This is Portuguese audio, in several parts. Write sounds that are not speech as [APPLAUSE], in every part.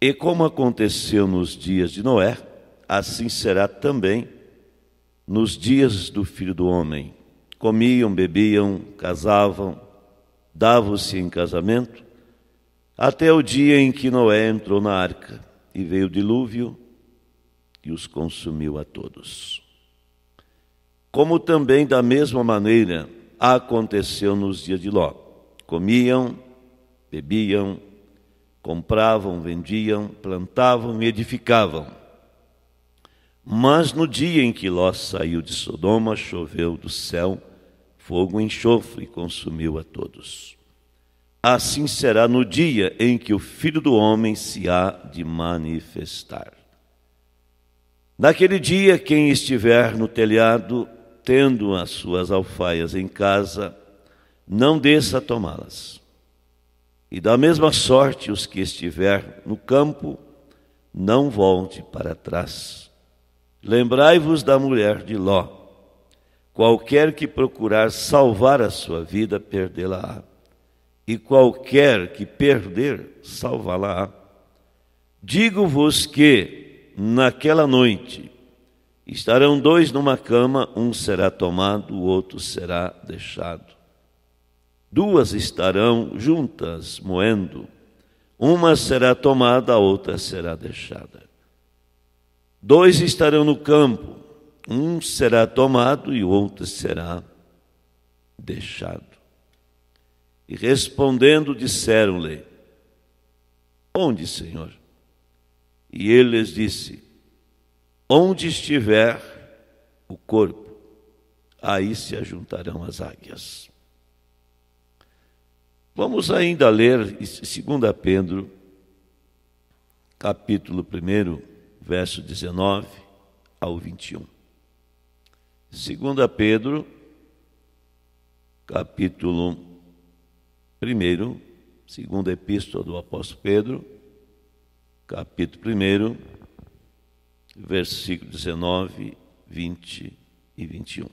E como aconteceu nos dias de Noé, assim será também nos dias do filho do homem. Comiam, bebiam, casavam, davam-se em casamento, até o dia em que Noé entrou na arca e veio o dilúvio e os consumiu a todos. Como também, da mesma maneira, aconteceu nos dias de Ló: comiam, bebiam, Compravam, vendiam, plantavam e edificavam. Mas no dia em que Ló saiu de Sodoma, choveu do céu fogo e enxofre e consumiu a todos. Assim será no dia em que o Filho do Homem se há de manifestar. Naquele dia, quem estiver no telhado, tendo as suas alfaias em casa, não desça a tomá-las. E da mesma sorte os que estiver no campo, não volte para trás. Lembrai-vos da mulher de Ló. Qualquer que procurar salvar a sua vida, perdê-la-á. E qualquer que perder, salvá-la-á. Digo-vos que, naquela noite, estarão dois numa cama, um será tomado, o outro será deixado duas estarão juntas moendo, uma será tomada, a outra será deixada. Dois estarão no campo, um será tomado e o outro será deixado. E respondendo, disseram-lhe: Onde, Senhor? E ele lhes disse: Onde estiver o corpo, aí se ajuntarão as águias. Vamos ainda ler 2 Pedro, capítulo 1, verso 19 ao 21. 2 Pedro, capítulo 1, segunda epístola do apóstolo Pedro, capítulo 1, versículo 19, 20 e 21.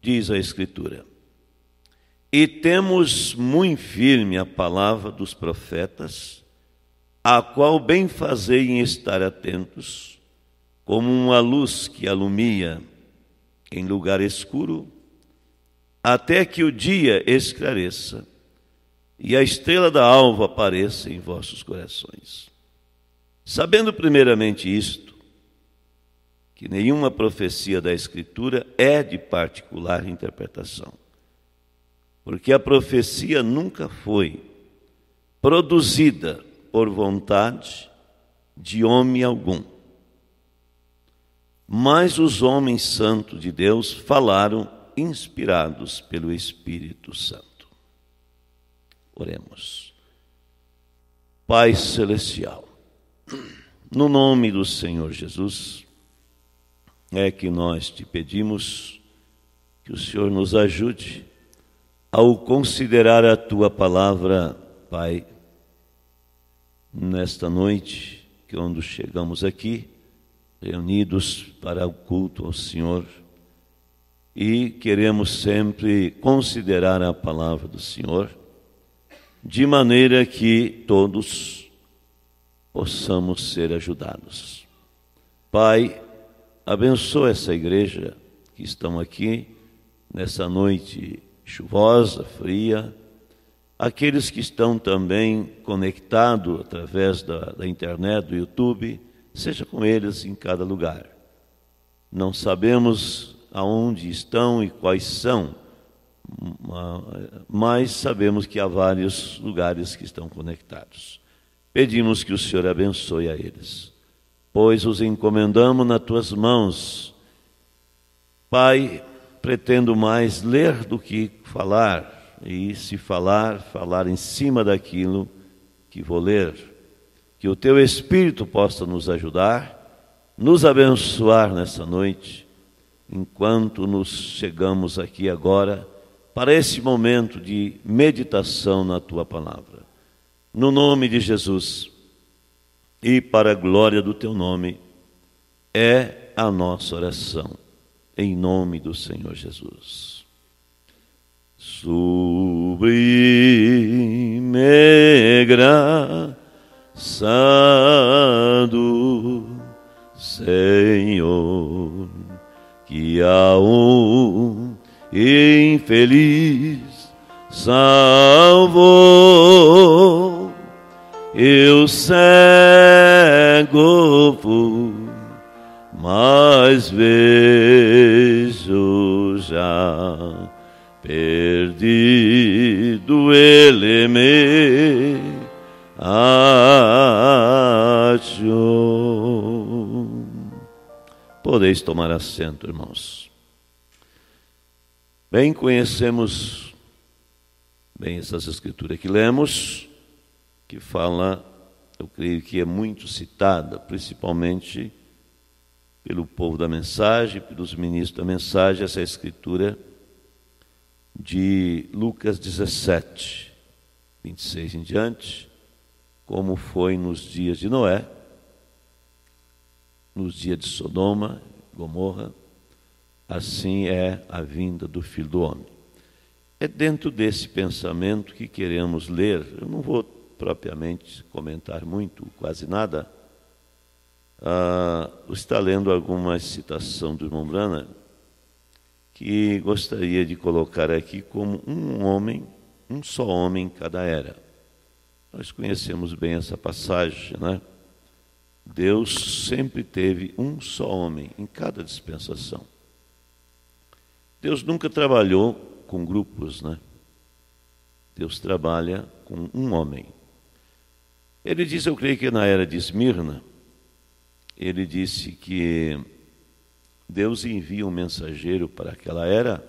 Diz a Escritura: e temos muito firme a palavra dos profetas, a qual bem fazei em estar atentos, como uma luz que alumia em lugar escuro, até que o dia esclareça e a estrela da alva apareça em vossos corações. Sabendo primeiramente isto, que nenhuma profecia da Escritura é de particular interpretação porque a profecia nunca foi produzida por vontade de homem algum. Mas os homens santos de Deus falaram inspirados pelo Espírito Santo. Oremos. Pai Celestial, no nome do Senhor Jesus, é que nós te pedimos que o Senhor nos ajude ao considerar a tua palavra, Pai, nesta noite, que quando chegamos aqui, reunidos para o culto ao Senhor, e queremos sempre considerar a palavra do Senhor, de maneira que todos possamos ser ajudados. Pai, abençoa essa igreja que estão aqui nessa noite chuvosa, fria, aqueles que estão também conectados através da, da internet, do YouTube, seja com eles em cada lugar. Não sabemos aonde estão e quais são, mas sabemos que há vários lugares que estão conectados. Pedimos que o Senhor abençoe a eles, pois os encomendamos nas tuas mãos. Pai, pretendo mais ler do que falar, e se falar, falar em cima daquilo que vou ler. Que o teu Espírito possa nos ajudar, nos abençoar nessa noite, enquanto nos chegamos aqui agora para esse momento de meditação na tua palavra. No nome de Jesus e para a glória do teu nome, é a nossa oração em nome do Senhor Jesus. Sublime graçado Senhor, que a um infeliz salvou, eu cego fui mas vejo já perdido ele me achou. Podeis tomar assento, irmãos. Bem conhecemos bem essas escrituras que lemos, que fala, eu creio que é muito citada, principalmente pelo povo da mensagem, pelos ministros da mensagem, essa é escritura de Lucas 17, 26 em diante, como foi nos dias de Noé, nos dias de Sodoma, Gomorra, assim é a vinda do Filho do Homem. É dentro desse pensamento que queremos ler. Eu não vou propriamente comentar muito, quase nada ah, está lendo alguma citação do irmão Brana que gostaria de colocar aqui como um homem, um só homem em cada era. Nós conhecemos bem essa passagem, né? Deus sempre teve um só homem em cada dispensação. Deus nunca trabalhou com grupos, né? Deus trabalha com um homem. Ele diz, eu creio que na era de Esmirna, ele disse que Deus envia um mensageiro para aquela era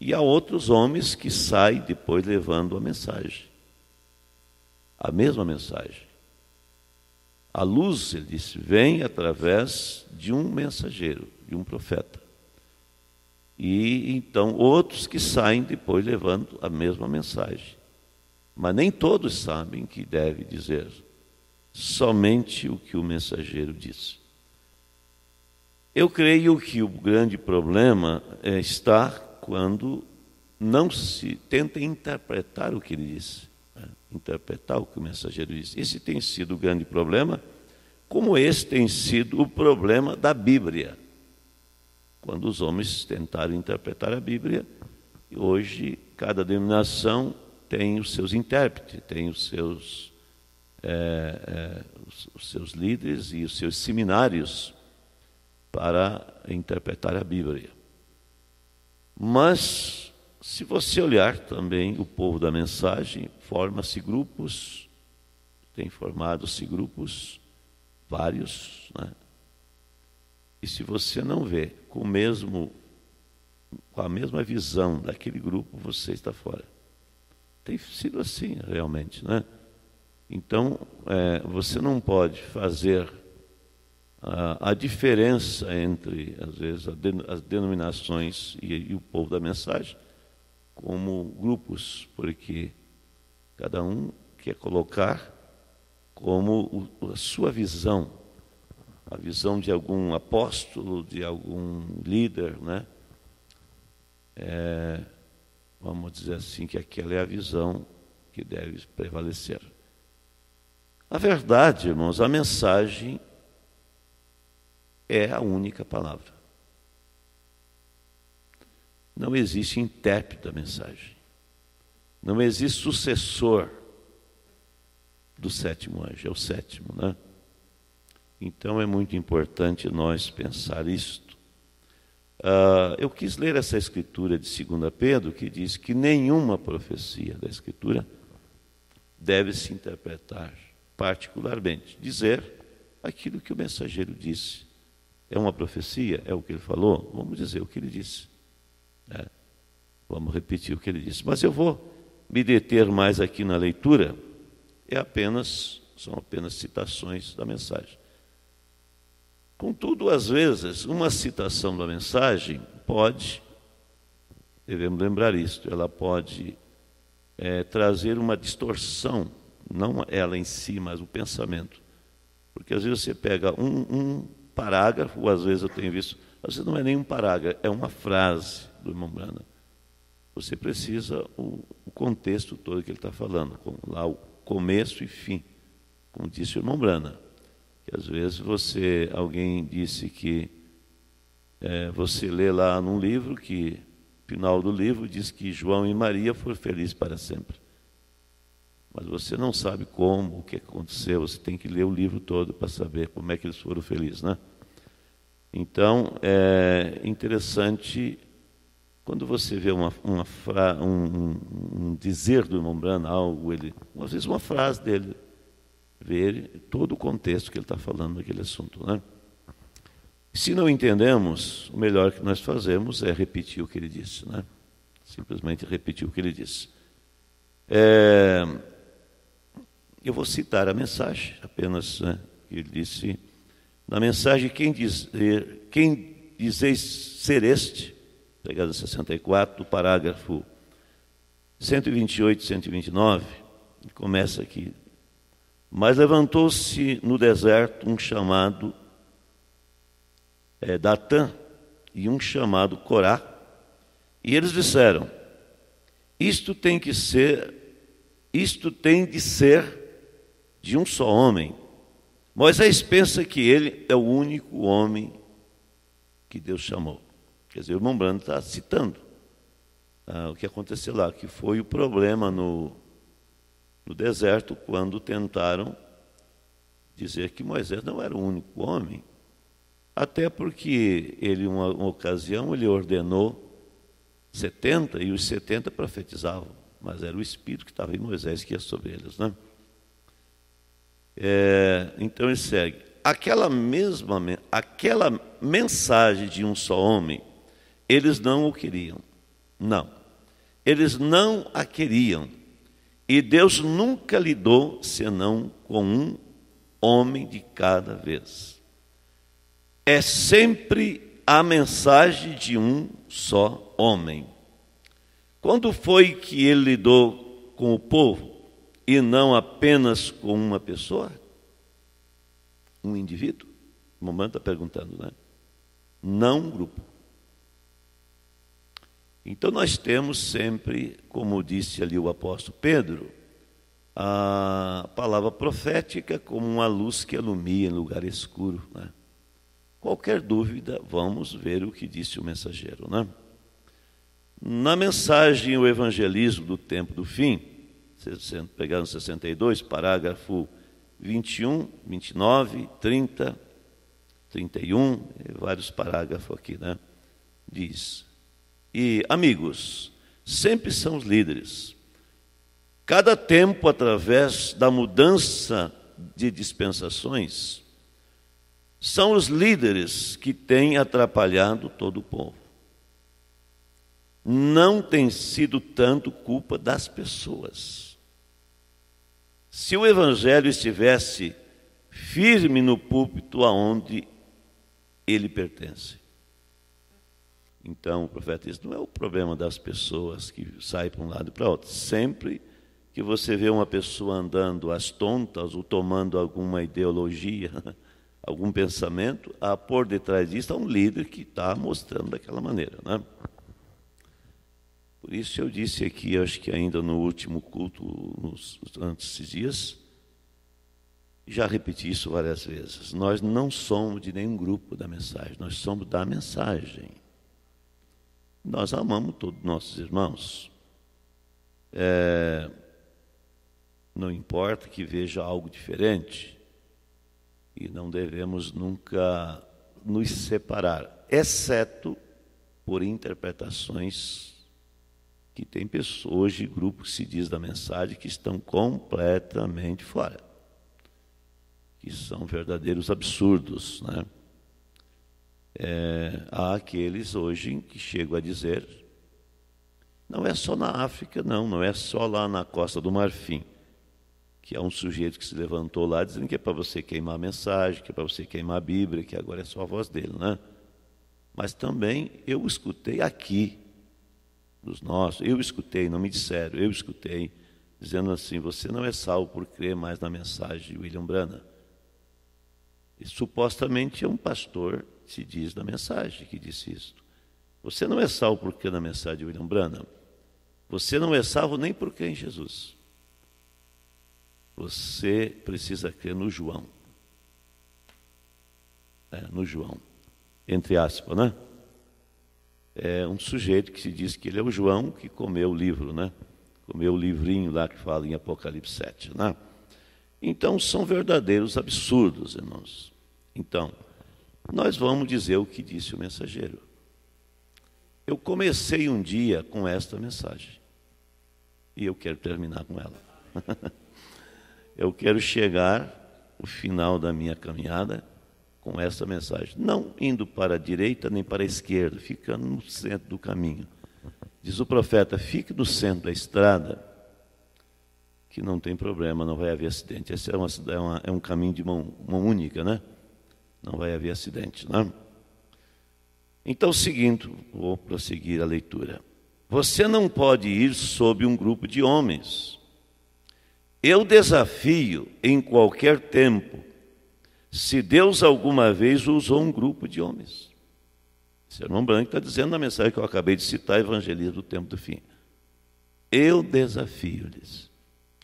e há outros homens que saem depois levando a mensagem. A mesma mensagem. A luz, ele disse, vem através de um mensageiro, de um profeta. E então outros que saem depois levando a mesma mensagem. Mas nem todos sabem que deve dizer somente o que o mensageiro disse. Eu creio que o grande problema é está quando não se tenta interpretar o que ele disse, né? interpretar o que o mensageiro disse. Esse tem sido o grande problema, como esse tem sido o problema da Bíblia. Quando os homens tentaram interpretar a Bíblia, hoje cada denominação tem os seus intérpretes, tem os seus é, é os seus líderes e os seus seminários para interpretar a Bíblia. Mas, se você olhar também o povo da mensagem, forma-se grupos, tem formado-se grupos, vários, né? E se você não vê com, mesmo, com a mesma visão daquele grupo, você está fora. Tem sido assim, realmente, né? Então, é, você não pode fazer a, a, diferença entre, às vezes, as denominações e, e o povo da mensagem como grupos, porque cada um quer colocar como o, a sua visão, a visão de algum apóstolo, de algum líder, né? É, vamos dizer assim, que aquela é a visão que deve prevalecer. Na verdade, irmãos, a mensagem é a única palavra. Não existe intérprete da mensagem. Não existe sucessor do sétimo anjo, é o sétimo, né? Então é muito importante nós pensar isto. Uh, eu quis ler essa escritura de 2 Pedro, que diz que nenhuma profecia da escritura deve se interpretar particularmente, dizer aquilo que o mensageiro disse. É uma profecia? É o que ele falou? Vamos dizer o que ele disse. É. Vamos repetir o que ele disse. Mas eu vou me deter mais aqui na leitura. É apenas, são apenas citações da mensagem. Contudo, às vezes, uma citação da mensagem pode, devemos lembrar isto, ela pode é, trazer uma distorção não ela em si, mas o pensamento. Porque às vezes você pega um, um parágrafo, ou às vezes eu tenho visto, às vezes não é nem um parágrafo, é uma frase do irmão Brana. Você precisa o, o contexto todo que ele está falando, com, lá o começo e fim, como disse o irmão Brana. Que às vezes você, alguém disse que é, você lê lá num livro que, final do livro, diz que João e Maria foram felizes para sempre. Mas você não sabe como, o que aconteceu, você tem que ler o livro todo para saber como é que eles foram felizes, né? Então, é interessante quando você vê uma, uma fra, um, um, dizer do irmão Brana algo, ele, às vezes uma frase dele, ver todo o contexto que ele está falando naquele assunto. Né? Se não entendemos, o melhor que nós fazemos é repetir o que ele disse. Né? Simplesmente repetir o que ele disse. É, eu vou citar a mensagem, apenas né, ele disse. Na mensagem, quem, diz, quem dizeis ser este, pegada 64, parágrafo 128 e 129, começa aqui. Mas levantou-se no deserto um chamado é, Datã e um chamado Corá, e eles disseram: Isto tem que ser, isto tem de ser de um só homem, Moisés pensa que ele é o único homem que Deus chamou. Quer dizer, o irmão Brando está citando ah, o que aconteceu lá, que foi o problema no, no deserto quando tentaram dizer que Moisés não era o único homem, até porque ele, uma, uma ocasião, ele ordenou 70 e os 70 profetizavam, mas era o Espírito que estava em Moisés que ia sobre eles, né? É, então ele segue. Aquela mesma aquela mensagem de um só homem, eles não o queriam. Não. Eles não a queriam. E Deus nunca lidou senão com um homem de cada vez. É sempre a mensagem de um só homem. Quando foi que ele lidou com o povo? e não apenas com uma pessoa? Um indivíduo? O mamãe está perguntando, né? Não um grupo. Então nós temos sempre, como disse ali o apóstolo Pedro, a palavra profética como uma luz que alumia em lugar escuro. Né? Qualquer dúvida, vamos ver o que disse o mensageiro. Né? Na mensagem O Evangelismo do Tempo do Fim, pegar no 62, parágrafo 21, 29, 30, 31, vários parágrafos aqui, né? Diz: E amigos, sempre são os líderes. Cada tempo, através da mudança de dispensações, são os líderes que têm atrapalhado todo o povo. Não tem sido tanto culpa das pessoas se o Evangelho estivesse firme no púlpito aonde ele pertence. Então, o profeta diz: não é o problema das pessoas que saem para um lado e para outro. Sempre que você vê uma pessoa andando às tontas ou tomando alguma ideologia, [LAUGHS] algum pensamento, a por detrás disso há um líder que está mostrando daquela maneira. Né? Por isso eu disse aqui, acho que ainda no último culto, nos, antes desses dias, já repeti isso várias vezes. Nós não somos de nenhum grupo da mensagem, nós somos da mensagem. Nós amamos todos nossos irmãos. É, não importa que veja algo diferente. E não devemos nunca nos separar, exceto por interpretações que tem pessoas, hoje, grupo que se diz da mensagem, que estão completamente fora, que são verdadeiros absurdos. Né? É, há aqueles hoje que chegam a dizer, não é só na África, não, não é só lá na costa do Marfim, que há um sujeito que se levantou lá dizendo que é para você queimar a mensagem, que é para você queimar a Bíblia, que agora é só a voz dele, né? Mas também eu escutei aqui, dos nossos, eu escutei, não me disseram, eu escutei, dizendo assim: você não é salvo por crer mais na mensagem de William Branham. E, supostamente é um pastor que se diz na mensagem que disse isto. Você não é salvo por crer na mensagem de William Branham. Você não é salvo nem por crer em Jesus. Você precisa crer no João. É, no João. Entre aspas, né? é um sujeito que se diz que ele é o João que comeu o livro, né? Comeu o livrinho lá que fala em Apocalipse 7, né? Então são verdadeiros absurdos, irmãos. Então, nós vamos dizer o que disse o mensageiro. Eu comecei um dia com esta mensagem. E eu quero terminar com ela. [LAUGHS] eu quero chegar o final da minha caminhada com essa mensagem, não indo para a direita nem para a esquerda, ficando no centro do caminho. Diz o profeta: fique no centro da estrada, que não tem problema, não vai haver acidente. Esse é, uma, é, uma, é um caminho de mão, mão, única, né? Não vai haver acidente, né? Então, seguindo, vou prosseguir a leitura. Você não pode ir sob um grupo de homens. Eu desafio em qualquer tempo se Deus alguma vez usou um grupo de homens. Sermão Branco está dizendo na mensagem que eu acabei de citar, Evangelismo do Tempo do Fim. Eu desafio-lhes.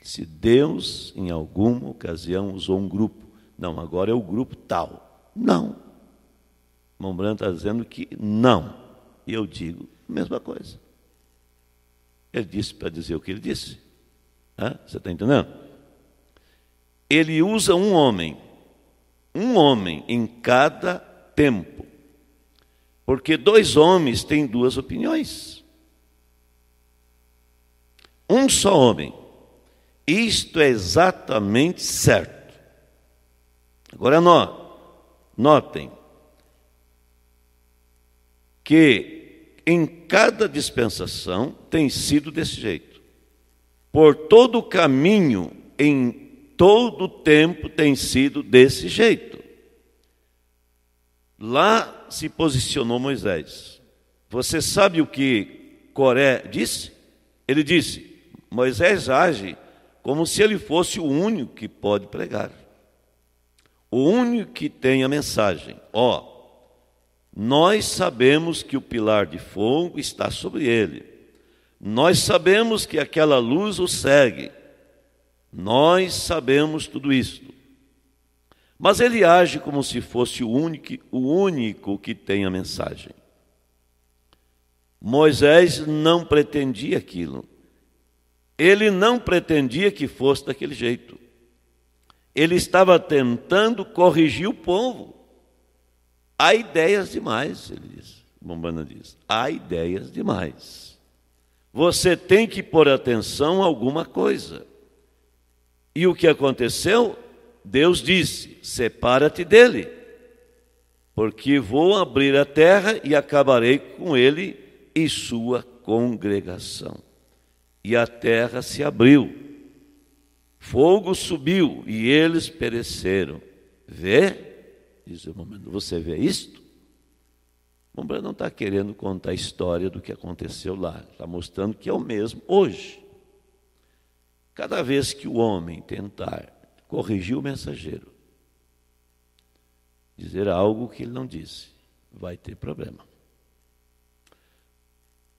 Se Deus, em alguma ocasião, usou um grupo, não, agora é o grupo tal. Não. Irmão Branco está dizendo que não. E eu digo a mesma coisa. Ele disse para dizer o que ele disse. você está entendendo? Ele usa um homem um homem em cada tempo. Porque dois homens têm duas opiniões. Um só homem. Isto é exatamente certo. Agora notem que em cada dispensação tem sido desse jeito. Por todo o caminho em todo o tempo tem sido desse jeito. Lá se posicionou Moisés. Você sabe o que Coré disse? Ele disse: Moisés age como se ele fosse o único que pode pregar, o único que tem a mensagem. Ó, oh, nós sabemos que o pilar de fogo está sobre ele, nós sabemos que aquela luz o segue. Nós sabemos tudo isto. Mas ele age como se fosse o único, o único que tem a mensagem. Moisés não pretendia aquilo. Ele não pretendia que fosse daquele jeito. Ele estava tentando corrigir o povo. Há ideias demais, ele diz. Bombana diz: há ideias demais. Você tem que pôr atenção a alguma coisa. E o que aconteceu? Deus disse: Separa-te dele, porque vou abrir a terra e acabarei com ele e sua congregação. E a terra se abriu, fogo subiu e eles pereceram. Vê? Diz o momento, você vê isto? O Mombra não está querendo contar a história do que aconteceu lá, está mostrando que é o mesmo hoje. Cada vez que o homem tentar corrigir o mensageiro, dizer algo que ele não disse, vai ter problema.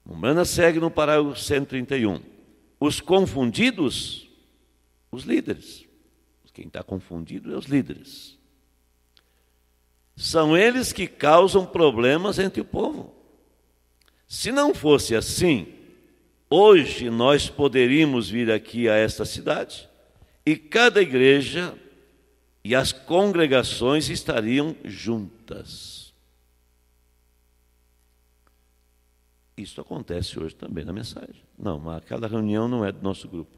Humana segue no parágrafo 131. Os confundidos, os líderes. Quem está confundido é os líderes. São eles que causam problemas entre o povo. Se não fosse assim, Hoje nós poderíamos vir aqui a esta cidade e cada igreja e as congregações estariam juntas. Isso acontece hoje também na mensagem. Não, mas aquela reunião não é do nosso grupo.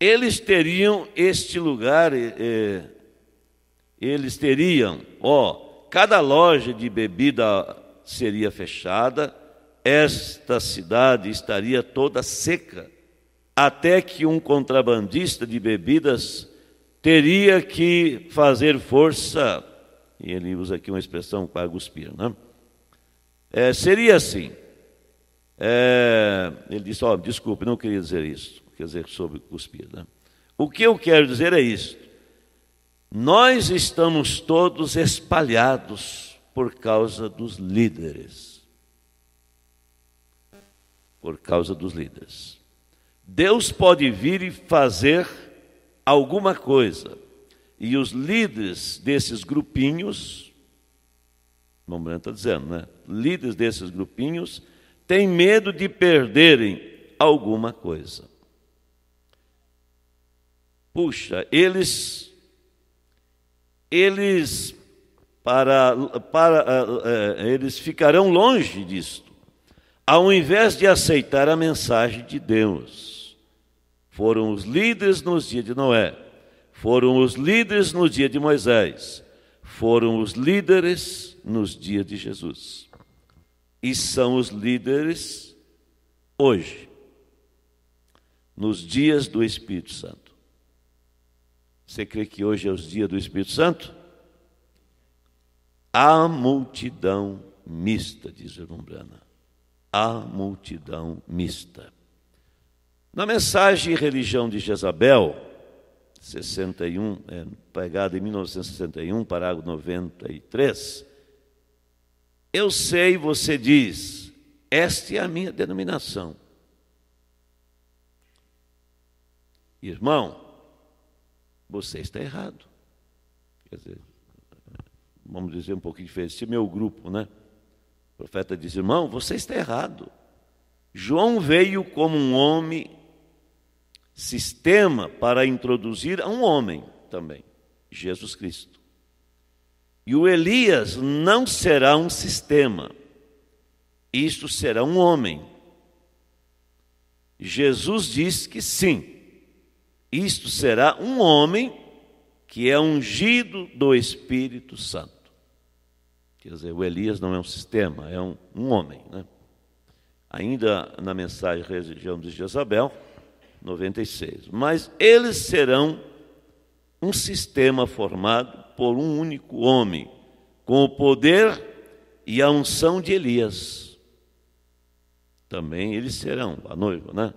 Eles teriam este lugar, eh, eh, eles teriam, ó, cada loja de bebida seria fechada, esta cidade estaria toda seca, até que um contrabandista de bebidas teria que fazer força, e ele usa aqui uma expressão para cuspir, né? É, seria assim. É, ele disse: oh, desculpe, não queria dizer isso, quer dizer, sobre cuspir. Né? O que eu quero dizer é isto. Nós estamos todos espalhados por causa dos líderes por causa dos líderes. Deus pode vir e fazer alguma coisa. E os líderes desses grupinhos, o está dizendo, né? Líderes desses grupinhos têm medo de perderem alguma coisa. Puxa, eles, eles para, para, eh, eh, eles ficarão longe disto ao invés de aceitar a mensagem de Deus. Foram os líderes nos dias de Noé, foram os líderes no dia de Moisés, foram os líderes nos dias de Jesus. E são os líderes hoje, nos dias do Espírito Santo. Você crê que hoje é os dias do Espírito Santo? A multidão mista, diz o irmão Brana a multidão mista. Na mensagem Religião de Jezabel, 61, é, pregada em 1961, parágrafo 93, eu sei, você diz, esta é a minha denominação. Irmão, você está errado. Quer dizer, vamos dizer um pouquinho diferente, esse é meu grupo, né? O profeta diz: irmão, você está errado. João veio como um homem, sistema para introduzir a um homem também, Jesus Cristo. E o Elias não será um sistema, isto será um homem. Jesus diz que sim, isto será um homem que é ungido do Espírito Santo. Quer dizer, o Elias não é um sistema, é um, um homem. Né? Ainda na mensagem religiamos de Jezabel, 96. Mas eles serão um sistema formado por um único homem, com o poder e a unção de Elias. Também eles serão, a noiva, né?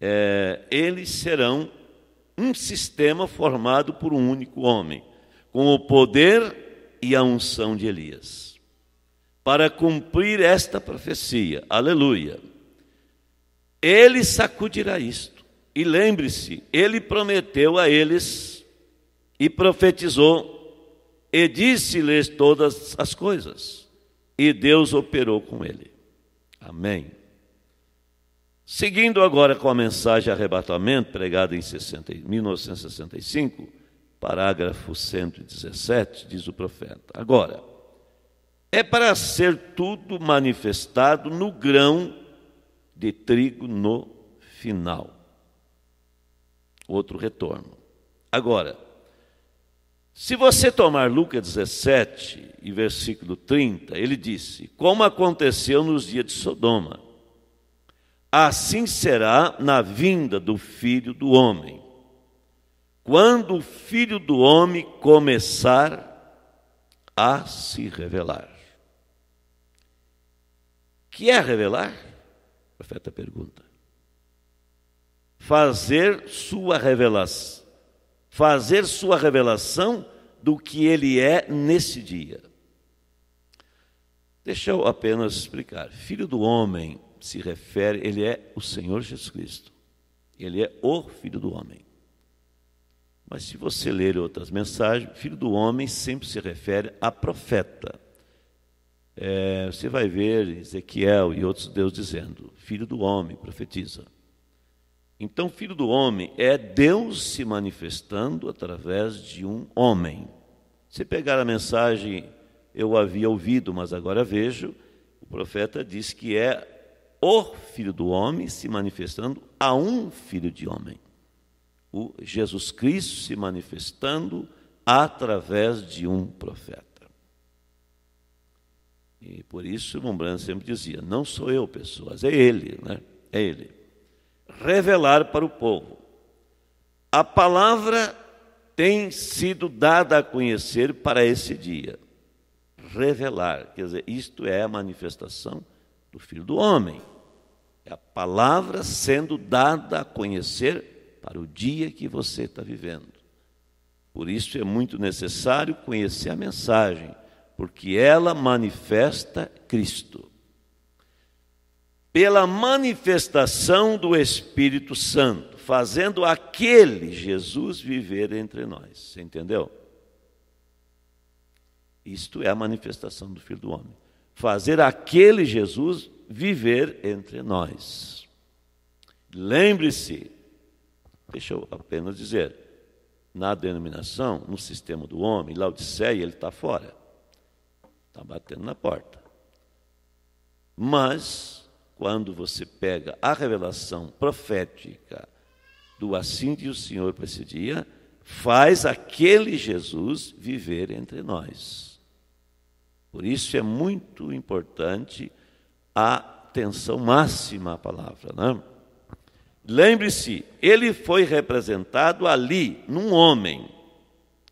É, eles serão um sistema formado por um único homem, com o poder e a unção de Elias. Para cumprir esta profecia, aleluia, ele sacudirá isto. E lembre-se, ele prometeu a eles e profetizou e disse-lhes todas as coisas. E Deus operou com ele. Amém. Seguindo agora com a mensagem arrebatamento, pregada em 60, 1965 parágrafo 117, diz o profeta. Agora, é para ser tudo manifestado no grão de trigo no final. Outro retorno. Agora, se você tomar Lucas 17 e versículo 30, ele disse: Como aconteceu nos dias de Sodoma, assim será na vinda do filho do homem quando o filho do homem começar a se revelar. Que é revelar? O profeta pergunta. Fazer sua revelação, fazer sua revelação do que ele é nesse dia. Deixa eu apenas explicar. Filho do homem se refere, ele é o Senhor Jesus Cristo. Ele é o filho do homem. Mas se você ler outras mensagens, filho do homem sempre se refere a profeta. É, você vai ver Ezequiel e outros deus dizendo: Filho do homem, profetiza. Então, filho do homem é Deus se manifestando através de um homem. Se pegar a mensagem, eu havia ouvido, mas agora vejo, o profeta diz que é o filho do homem se manifestando a um filho de homem o Jesus Cristo se manifestando através de um profeta. E por isso Montblanc sempre dizia: não sou eu, pessoas, é ele, né? É ele. Revelar para o povo. A palavra tem sido dada a conhecer para esse dia. Revelar, quer dizer, isto é a manifestação do Filho do Homem. É a palavra sendo dada a conhecer para o dia que você está vivendo. Por isso é muito necessário conhecer a mensagem, porque ela manifesta Cristo. Pela manifestação do Espírito Santo, fazendo aquele Jesus viver entre nós. Você entendeu? Isto é a manifestação do Filho do Homem. Fazer aquele Jesus viver entre nós. Lembre-se, Deixa eu apenas dizer, na denominação, no sistema do homem, Laodiceia, ele está fora. Está batendo na porta. Mas, quando você pega a revelação profética do assim de o Senhor para esse dia, faz aquele Jesus viver entre nós. Por isso é muito importante a atenção máxima à palavra, não é? Lembre-se, ele foi representado ali, num homem.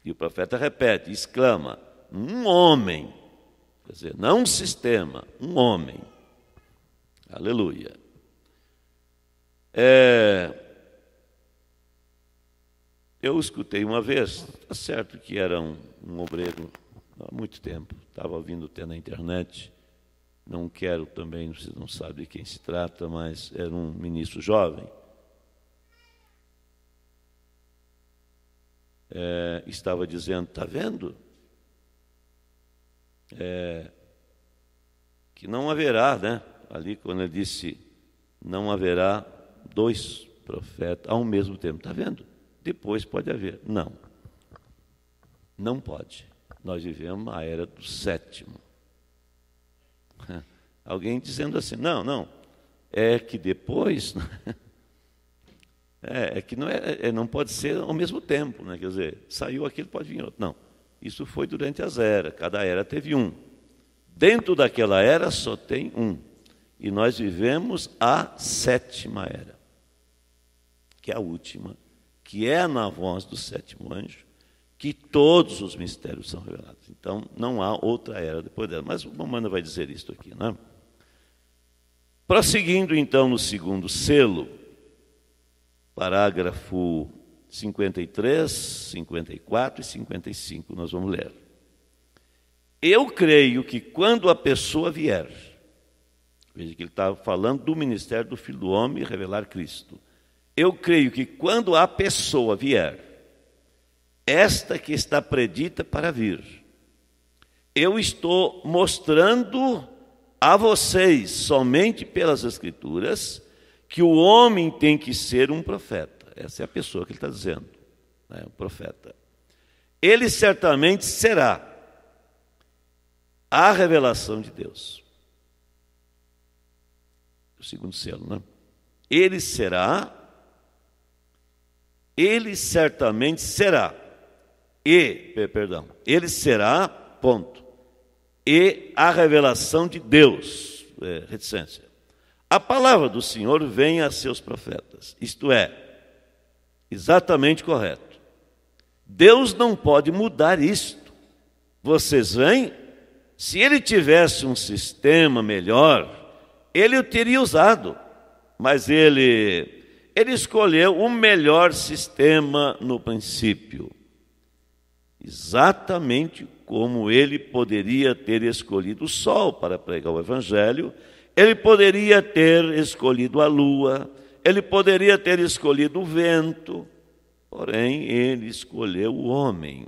E o profeta repete, exclama: um homem. Quer dizer, não um sistema, um homem. Aleluia. É, eu escutei uma vez, está certo que era um, um obreiro há muito tempo, estava ouvindo até na internet, não quero também, vocês não sabem de quem se trata, mas era um ministro jovem é, estava dizendo: está vendo? É, que não haverá, né? Ali, quando ele disse: não haverá dois profetas ao mesmo tempo, está vendo? Depois pode haver. Não, não pode. Nós vivemos a era do sétimo. [LAUGHS] Alguém dizendo assim: não, não, é que depois. [LAUGHS] Né, é, é que não, é, é, não pode ser ao mesmo tempo, né? quer dizer, saiu aquele, pode vir outro. Não, isso foi durante as eras, cada era teve um. Dentro daquela era só tem um. E nós vivemos a sétima era, que é a última, que é na voz do sétimo anjo, que todos os mistérios são revelados. Então, não há outra era depois dela. Mas o Mamana vai dizer isto aqui, né? Prosseguindo, então, no segundo selo, parágrafo 53, 54 e 55, nós vamos ler. Eu creio que quando a pessoa vier, veja que ele está falando do ministério do Filho do Homem revelar Cristo. Eu creio que quando a pessoa vier, esta que está predita para vir, eu estou mostrando a vocês, somente pelas Escrituras, que o homem tem que ser um profeta. Essa é a pessoa que ele está dizendo, né, um profeta. Ele certamente será a revelação de Deus. O segundo selo, né? Ele será, ele certamente será, e, perdão, ele será, ponto, e a revelação de Deus, é, reticência. A palavra do Senhor vem a seus profetas, isto é, exatamente correto. Deus não pode mudar isto. Vocês veem? Se ele tivesse um sistema melhor, ele o teria usado, mas ele ele escolheu o melhor sistema no princípio. Exatamente como ele poderia ter escolhido o sol para pregar o evangelho, ele poderia ter escolhido a lua, ele poderia ter escolhido o vento, porém ele escolheu o homem.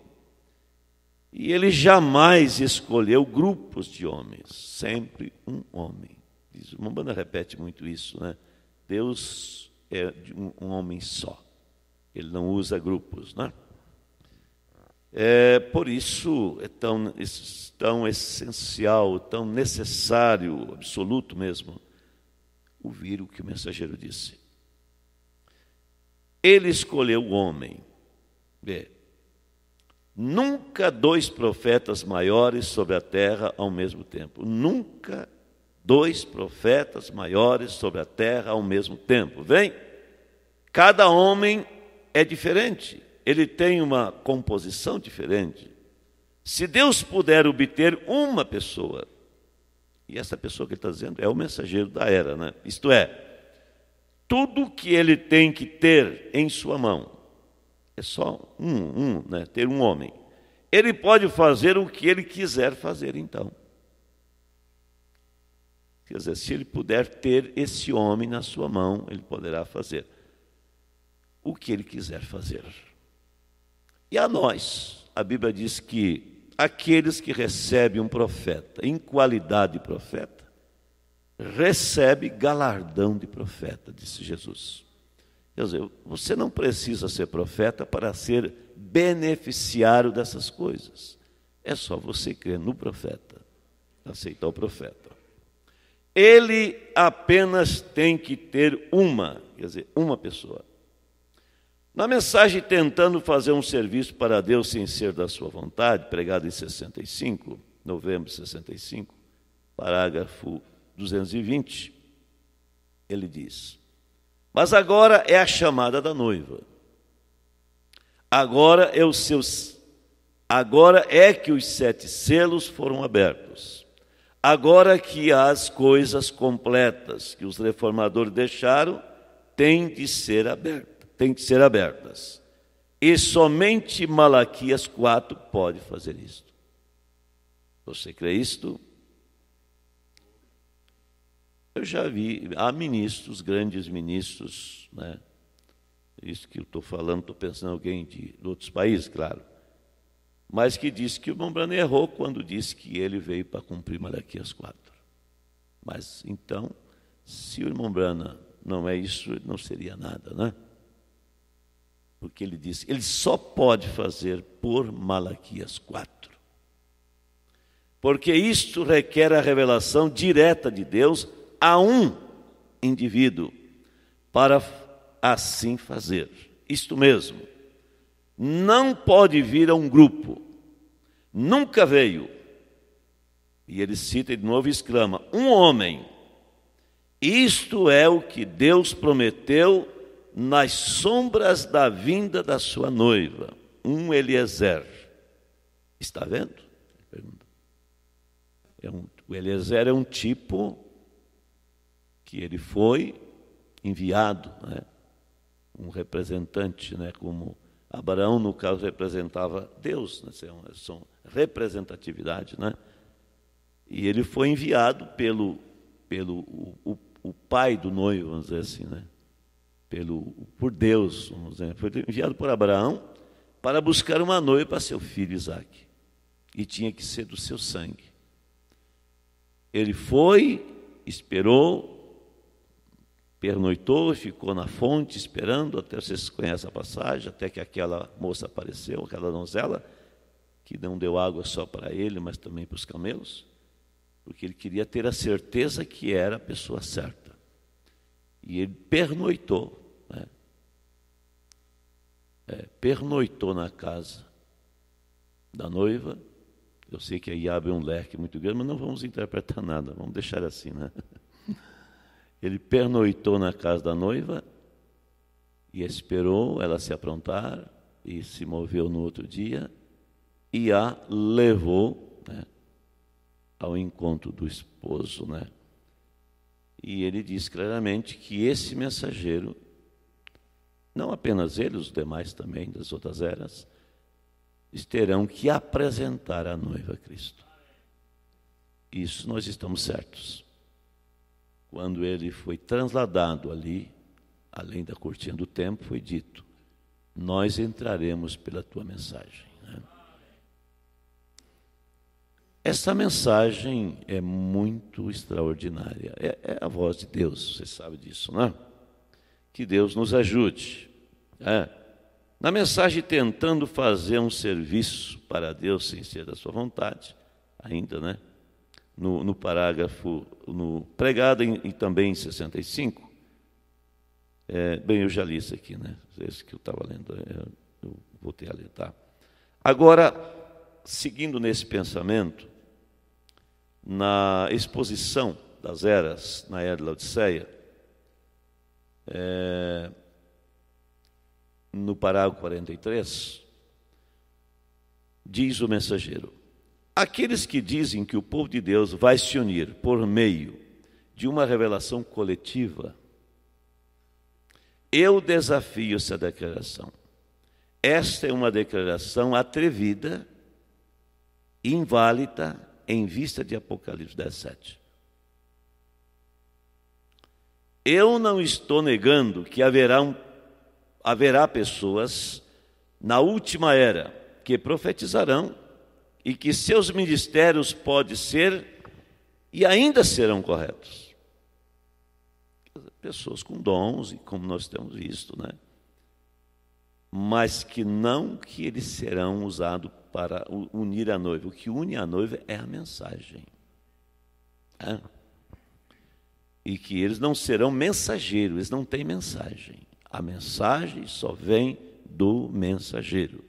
E ele jamais escolheu grupos de homens, sempre um homem. Diz, o repete muito isso, né? Deus é um homem só. Ele não usa grupos, né? É, por isso é tão, é tão essencial, tão necessário, absoluto mesmo, ouvir o que o mensageiro disse. Ele escolheu o homem. Vê. Nunca dois profetas maiores sobre a terra ao mesmo tempo. Nunca dois profetas maiores sobre a terra ao mesmo tempo. Vem? Cada homem é diferente ele tem uma composição diferente. Se Deus puder obter uma pessoa, e essa pessoa que ele está dizendo é o mensageiro da era, né? isto é, tudo que ele tem que ter em sua mão, é só um, um né? ter um homem, ele pode fazer o que ele quiser fazer então. Quer dizer, se ele puder ter esse homem na sua mão, ele poderá fazer o que ele quiser fazer. E a nós, a Bíblia diz que aqueles que recebem um profeta em qualidade de profeta, recebe galardão de profeta, disse Jesus. Quer dizer, você não precisa ser profeta para ser beneficiário dessas coisas. É só você crer no profeta, aceitar o profeta. Ele apenas tem que ter uma, quer dizer, uma pessoa. Na mensagem Tentando Fazer um Serviço para Deus Sem Ser da Sua Vontade, pregada em 65, novembro de 65, parágrafo 220, ele diz: Mas agora é a chamada da noiva. Agora é os seus agora é que os sete selos foram abertos. Agora que as coisas completas que os reformadores deixaram têm de ser abertas têm que ser abertas. E somente Malaquias 4 pode fazer isto. Você crê isto? Eu já vi, há ministros, grandes ministros, né? isso que eu estou falando, estou pensando em alguém de, de outros países, claro, mas que disse que o Mombrano errou quando disse que ele veio para cumprir Malaquias 4. Mas então, se o irmão Brana não é isso, não seria nada, né? Porque ele disse, ele só pode fazer por Malaquias 4. Porque isto requer a revelação direta de Deus a um indivíduo para assim fazer. Isto mesmo. Não pode vir a um grupo. Nunca veio. E ele cita de novo e exclama: um homem. Isto é o que Deus prometeu nas sombras da vinda da sua noiva, um Eliezer. Está vendo? É um, o Eliezer é um tipo que ele foi enviado, né? um representante, né? como Abraão, no caso, representava Deus, né? são, é são é representatividade, né? E ele foi enviado pelo, pelo o, o, o pai do noivo, vamos dizer assim, né? pelo, por Deus, dizer, foi enviado por Abraão para buscar uma noiva para seu filho Isaac. E tinha que ser do seu sangue. Ele foi, esperou, pernoitou, ficou na fonte esperando, até vocês conhecem a passagem, até que aquela moça apareceu, aquela donzela, que não deu água só para ele, mas também para os camelos, porque ele queria ter a certeza que era a pessoa certa. E ele pernoitou, né? é, pernoitou na casa da noiva. Eu sei que aí abre um leque muito grande, mas não vamos interpretar nada, vamos deixar assim, né? [LAUGHS] Ele pernoitou na casa da noiva e esperou ela se aprontar e se moveu no outro dia e a levou né, ao encontro do esposo, né? E ele diz claramente que esse mensageiro, não apenas ele, os demais também das outras eras, terão que apresentar a noiva a Cristo. Isso nós estamos certos. Quando ele foi transladado ali, além da cortina do tempo, foi dito: Nós entraremos pela tua mensagem. Essa mensagem é muito extraordinária. É, é, a voz de Deus, você sabe disso, não é? Que Deus nos ajude. É. Na mensagem tentando fazer um serviço para Deus sem ser da sua vontade, ainda, né? No, no parágrafo, no pregado em, e também em 65. É, bem, eu já li isso aqui, né? Esse que eu estava lendo, é, eu voltei a ler, tá? Agora, seguindo nesse pensamento, na exposição das eras na era de Laodiceia, é, no parágrafo 43, diz o mensageiro: Aqueles que dizem que o povo de Deus vai se unir por meio de uma revelação coletiva, eu desafio essa declaração. Esta é uma declaração atrevida, inválida em vista de Apocalipse 17. Eu não estou negando que haverão, haverá pessoas na última era que profetizarão e que seus ministérios podem ser e ainda serão corretos. Pessoas com dons, como nós temos visto, né? mas que não que eles serão usados para unir a noiva. O que une a noiva é a mensagem. É? E que eles não serão mensageiros, eles não têm mensagem. A mensagem só vem do mensageiro.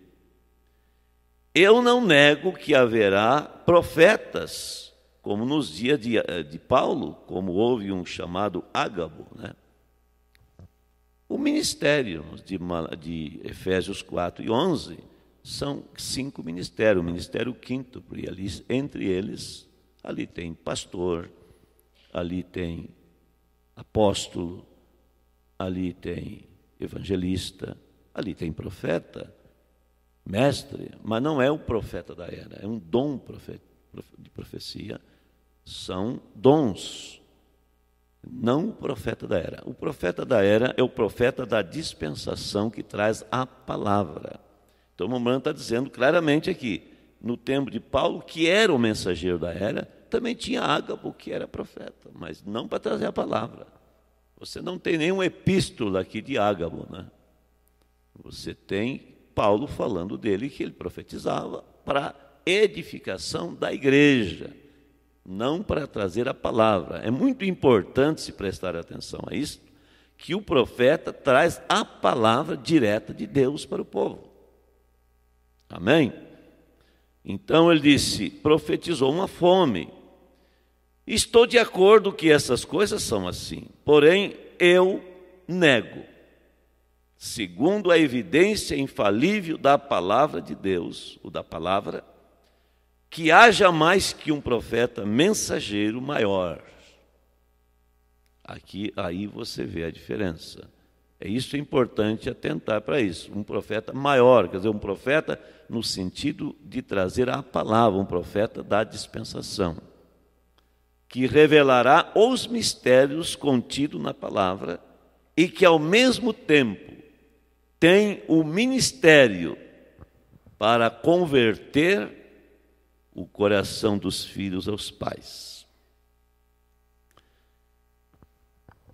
Eu não nego que haverá profetas, como nos dias de, eh, de Paulo, como houve um chamado Ágabo, né? o ministério de, de Efésios 4 e 11 são cinco ministérios, o ministério quinto, e ali, entre eles, ali tem pastor, ali tem apóstolo, ali tem evangelista, ali tem profeta, mestre, mas não é o profeta da era, é um dom de profecia, são dons, não o profeta da era. O profeta da era é o profeta da dispensação que traz a palavra. Então, Mamãe está dizendo claramente aqui, no tempo de Paulo, que era o mensageiro da era, também tinha Ágabo, que era profeta, mas não para trazer a palavra. Você não tem nenhuma epístola aqui de Ágabo, né? Você tem Paulo falando dele que ele profetizava para edificação da igreja, não para trazer a palavra. É muito importante se prestar atenção a isso, que o profeta traz a palavra direta de Deus para o povo. Amém? Então ele disse: profetizou uma fome. Estou de acordo que essas coisas são assim, porém eu nego. Segundo a evidência infalível da palavra de Deus, ou da palavra, que haja mais que um profeta mensageiro maior. Aqui, aí você vê a diferença. É isso é importante atentar para isso. Um profeta maior, quer dizer, um profeta no sentido de trazer a palavra, um profeta da dispensação, que revelará os mistérios contidos na palavra e que, ao mesmo tempo, tem o ministério para converter o coração dos filhos aos pais.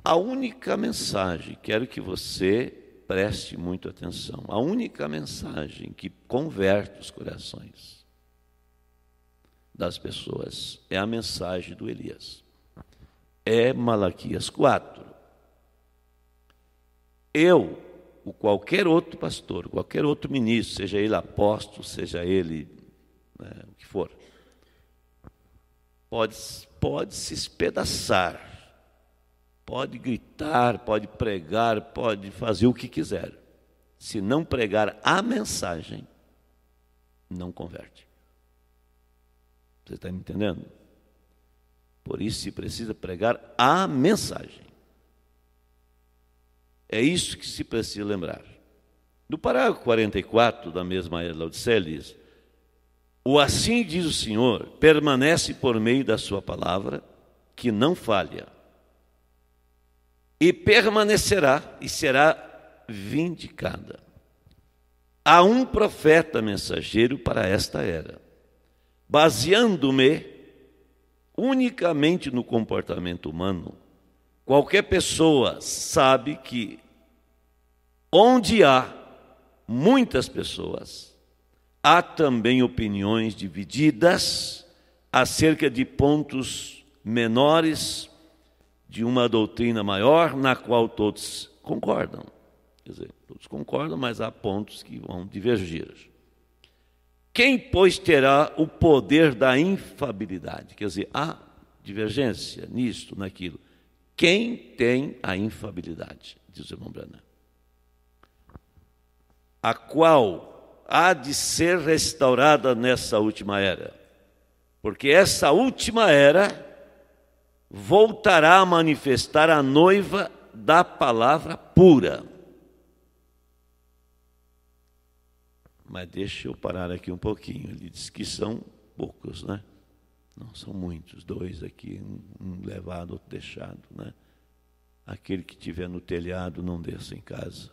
A única mensagem, quero que você preste muita atenção. A única mensagem que converte os corações das pessoas é a mensagem do Elias. É Malaquias 4. Eu, o qualquer outro pastor, qualquer outro ministro, seja ele apóstolo, seja ele né, o que for, pode, pode se espedaçar Pode gritar, pode pregar, pode fazer o que quiser. Se não pregar a mensagem, não converte. Você está me entendendo? Por isso se precisa pregar a mensagem. É isso que se precisa lembrar. No parágrafo 44 da mesma Laodicea diz: O assim diz o Senhor permanece por meio da sua palavra, que não falha e permanecerá e será vindicada. Há um profeta mensageiro para esta era. Baseando-me unicamente no comportamento humano, qualquer pessoa sabe que onde há muitas pessoas, há também opiniões divididas acerca de pontos menores, de uma doutrina maior na qual todos concordam. Quer dizer, todos concordam, mas há pontos que vão divergir. Quem, pois, terá o poder da infabilidade? Quer dizer, há divergência nisto, naquilo. Quem tem a infabilidade? Diz o irmão Branham. A qual há de ser restaurada nessa última era. Porque essa última era voltará a manifestar a noiva da palavra pura. Mas deixa eu parar aqui um pouquinho. Ele diz que são poucos, né? Não são muitos, dois aqui, um levado, outro deixado, né? Aquele que tiver no telhado não desça em casa.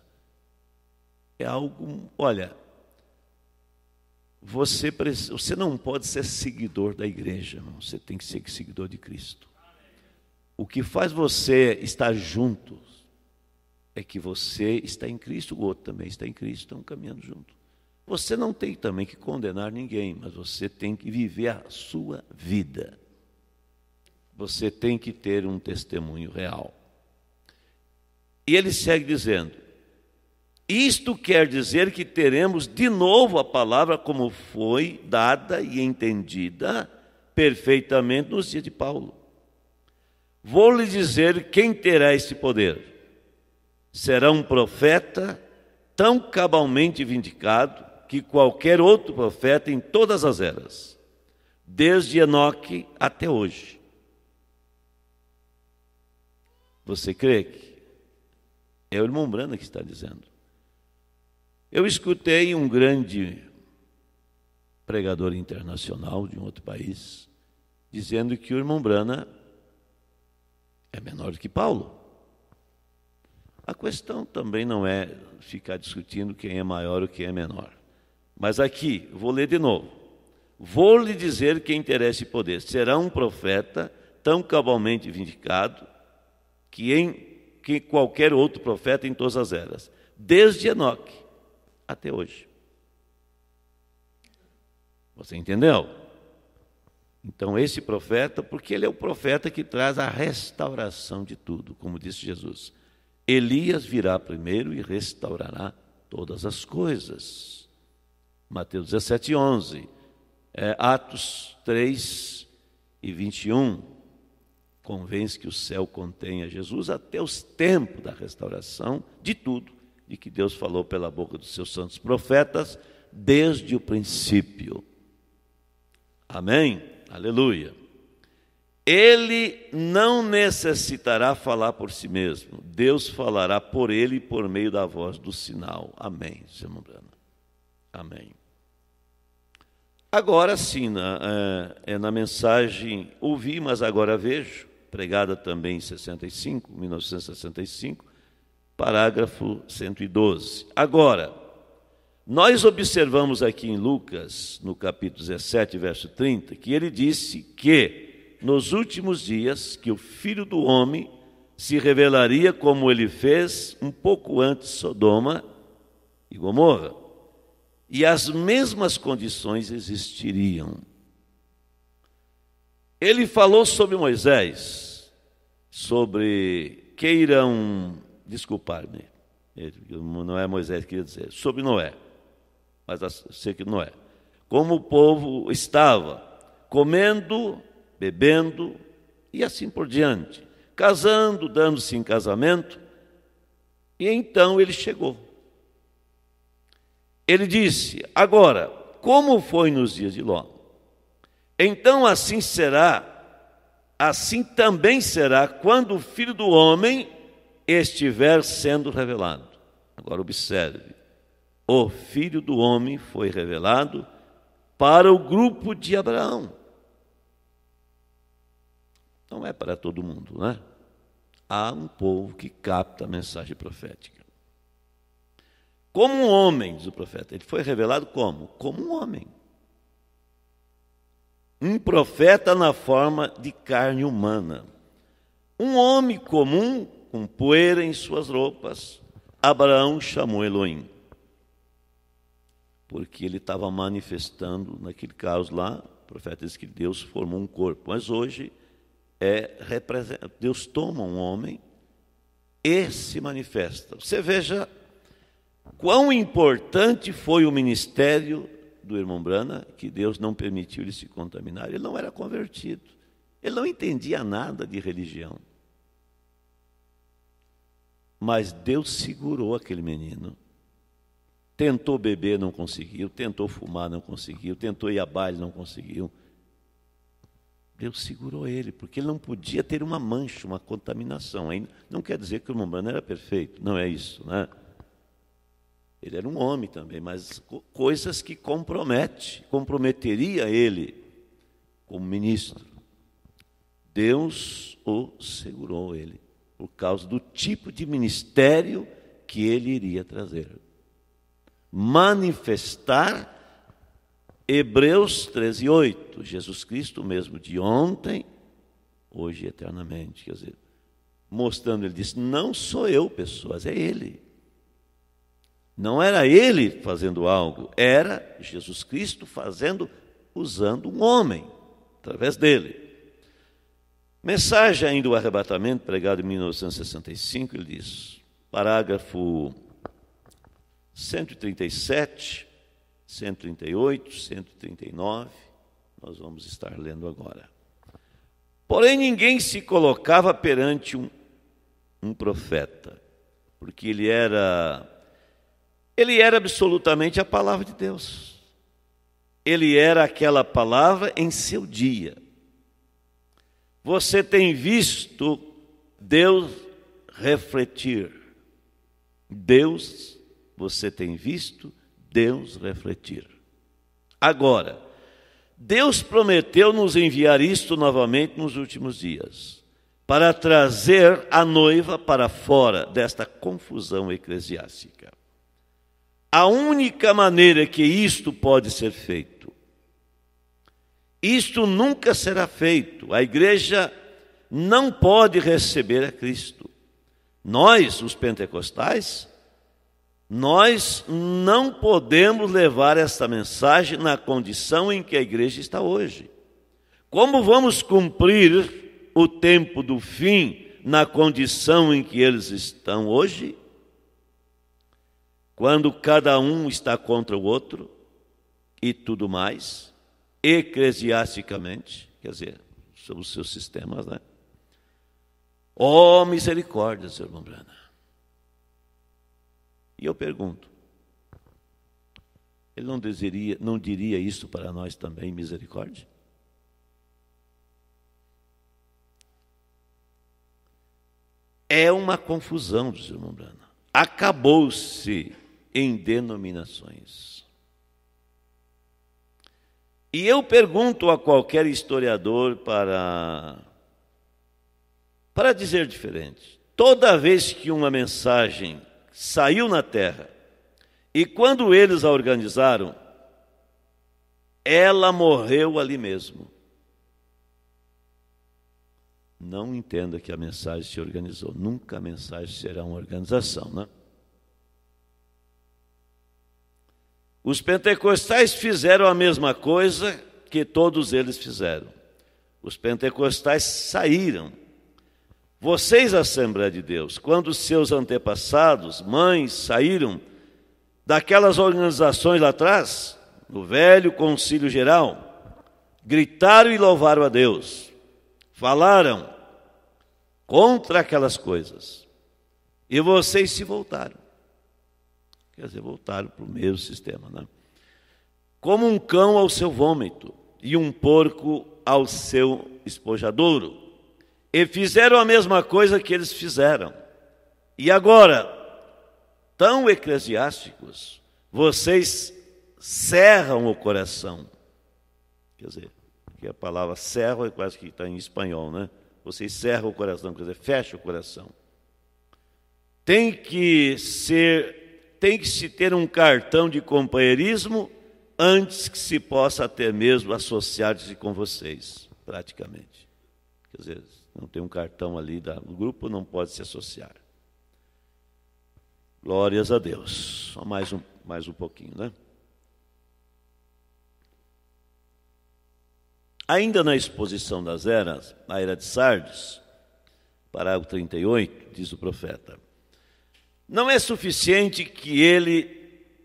É algo, olha, você, você não pode ser seguidor da igreja, você tem que ser seguidor de Cristo. O que faz você estar juntos é que você está em Cristo, o outro também está em Cristo, estão caminhando juntos. Você não tem também que condenar ninguém, mas você tem que viver a sua vida. Você tem que ter um testemunho real. E ele segue dizendo: Isto quer dizer que teremos de novo a palavra como foi dada e entendida perfeitamente nos dias de Paulo. Vou lhe dizer quem terá esse poder. Será um profeta tão cabalmente vindicado que qualquer outro profeta em todas as eras, desde Enoque até hoje. Você crê que é o irmão Brana que está dizendo? Eu escutei um grande pregador internacional de um outro país dizendo que o irmão Brana é menor do que Paulo. A questão também não é ficar discutindo quem é maior ou quem é menor. Mas aqui, vou ler de novo. Vou lhe dizer quem interessa e poder. Será um profeta tão cabalmente vindicado que, em, que qualquer outro profeta em todas as eras, desde Enoque até hoje. Você entendeu? Então, esse profeta, porque ele é o profeta que traz a restauração de tudo, como disse Jesus. Elias virá primeiro e restaurará todas as coisas. Mateus 17, 11. É, Atos 3 e 21. Convence que o céu contenha Jesus até os tempos da restauração de tudo, de que Deus falou pela boca dos seus santos profetas desde o princípio. Amém? Aleluia. Ele não necessitará falar por si mesmo. Deus falará por ele por meio da voz do sinal. Amém, irmão Amém. Agora sim, na, né, é, é na mensagem Ouvi, mas agora vejo, pregada também em 65, 1965, parágrafo 112. Agora, nós observamos aqui em Lucas, no capítulo 17, verso 30, que ele disse que nos últimos dias que o filho do homem se revelaria como ele fez um pouco antes Sodoma e Gomorra. E as mesmas condições existiriam. Ele falou sobre Moisés, sobre queiram, desculpar-me, não é Moisés que queria dizer, sobre Noé mas sei que não é. Como o povo estava, comendo, bebendo e assim por diante, casando, dando-se em casamento, e então ele chegou. Ele disse: Agora, como foi nos dias de Ló? Então assim será, assim também será quando o filho do homem estiver sendo revelado. Agora observe o Filho do Homem foi revelado para o grupo de Abraão. Não é para todo mundo, né? Há um povo que capta a mensagem profética. Como um homem, diz o profeta. Ele foi revelado como? Como um homem. Um profeta na forma de carne humana. Um homem comum, com poeira em suas roupas. Abraão chamou Elohim porque ele estava manifestando, naquele caso lá, o profeta diz que Deus formou um corpo. Mas hoje, é, Deus toma um homem e se manifesta. Você veja quão importante foi o ministério do irmão Brana, que Deus não permitiu ele se contaminar. Ele não era convertido, ele não entendia nada de religião. Mas Deus segurou aquele menino Tentou beber, não conseguiu. Tentou fumar, não conseguiu. Tentou ir a baile, não conseguiu. Deus segurou ele, porque ele não podia ter uma mancha, uma contaminação. Não quer dizer que o humano era perfeito, não é isso, né? Ele era um homem também, mas coisas que compromete, comprometeria ele como ministro. Deus o segurou ele por causa do tipo de ministério que ele iria trazer manifestar Hebreus 13, 8. Jesus Cristo mesmo de ontem, hoje eternamente. Quer dizer, mostrando, ele disse: Não sou eu, pessoas, é Ele. Não era Ele fazendo algo, era Jesus Cristo fazendo, usando um homem, através dele. Mensagem ainda do arrebatamento, pregado em 1965, ele diz, parágrafo 137, 138, 139, nós vamos estar lendo agora. Porém, ninguém se colocava perante um, um profeta, porque ele era ele era absolutamente a palavra de Deus. Ele era aquela palavra em seu dia. Você tem visto Deus refletir. Deus você tem visto Deus refletir. Agora, Deus prometeu nos enviar isto novamente nos últimos dias, para trazer a noiva para fora desta confusão eclesiástica. A única maneira que isto pode ser feito, isto nunca será feito. A igreja não pode receber a Cristo. Nós, os pentecostais, nós não podemos levar esta mensagem na condição em que a igreja está hoje. Como vamos cumprir o tempo do fim na condição em que eles estão hoje? Quando cada um está contra o outro e tudo mais, eclesiasticamente, quer dizer, sobre os seus sistemas, né? Oh, misericórdia, irmão Brana. E eu pergunto: ele não, deseria, não diria isso para nós também, misericórdia? É uma confusão, diz o irmão Brana. Acabou-se em denominações. E eu pergunto a qualquer historiador para, para dizer diferente. Toda vez que uma mensagem saiu na terra. E quando eles a organizaram, ela morreu ali mesmo. Não entenda que a mensagem se organizou. Nunca a mensagem será uma organização, né? Os pentecostais fizeram a mesma coisa que todos eles fizeram. Os pentecostais saíram vocês, Assembleia de Deus, quando seus antepassados, mães, saíram daquelas organizações lá atrás, no velho Concílio Geral, gritaram e louvaram a Deus, falaram contra aquelas coisas, e vocês se voltaram. Quer dizer, voltaram para o mesmo sistema, né? Como um cão ao seu vômito e um porco ao seu espojadouro. E fizeram a mesma coisa que eles fizeram. E agora, tão eclesiásticos, vocês cerram o coração. Quer dizer, que a palavra cerro é quase que está em espanhol, né? Vocês cerram o coração, quer dizer, fecha o coração. Tem que ser, tem que se ter um cartão de companheirismo antes que se possa até mesmo associar-se com vocês, praticamente. Quer dizer, não tem um cartão ali do grupo, não pode se associar. Glórias a Deus. Só mais um, mais um pouquinho, né? Ainda na exposição das eras, a era de Sardes, parágrafo 38, diz o profeta: Não é suficiente que ele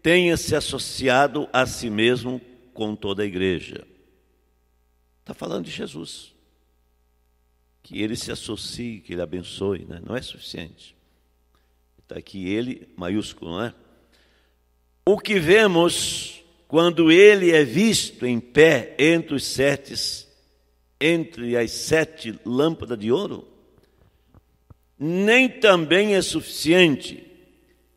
tenha se associado a si mesmo com toda a igreja. Está falando de Jesus que ele se associe, que ele abençoe, né? não é suficiente. Está aqui ele, maiúsculo, né? O que vemos quando ele é visto em pé entre os sete, entre as sete lâmpadas de ouro, nem também é suficiente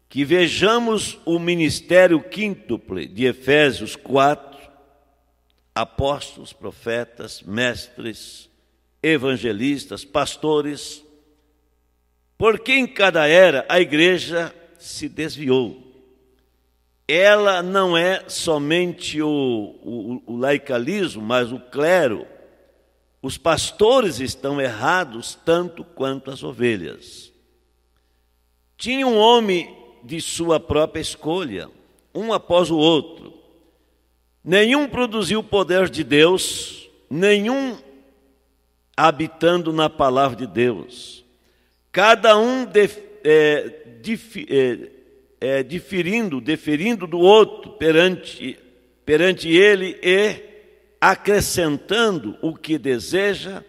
que vejamos o ministério quíntuple de Efésios 4, apóstolos, profetas, mestres, evangelistas, pastores, porque em cada era a igreja se desviou. Ela não é somente o, o, o laicalismo, mas o clero. Os pastores estão errados tanto quanto as ovelhas. Tinha um homem de sua própria escolha, um após o outro. Nenhum produziu o poder de Deus, nenhum habitando na palavra de Deus, cada um de, é, dif, é, é, diferindo, deferindo do outro perante, perante ele e acrescentando o que deseja,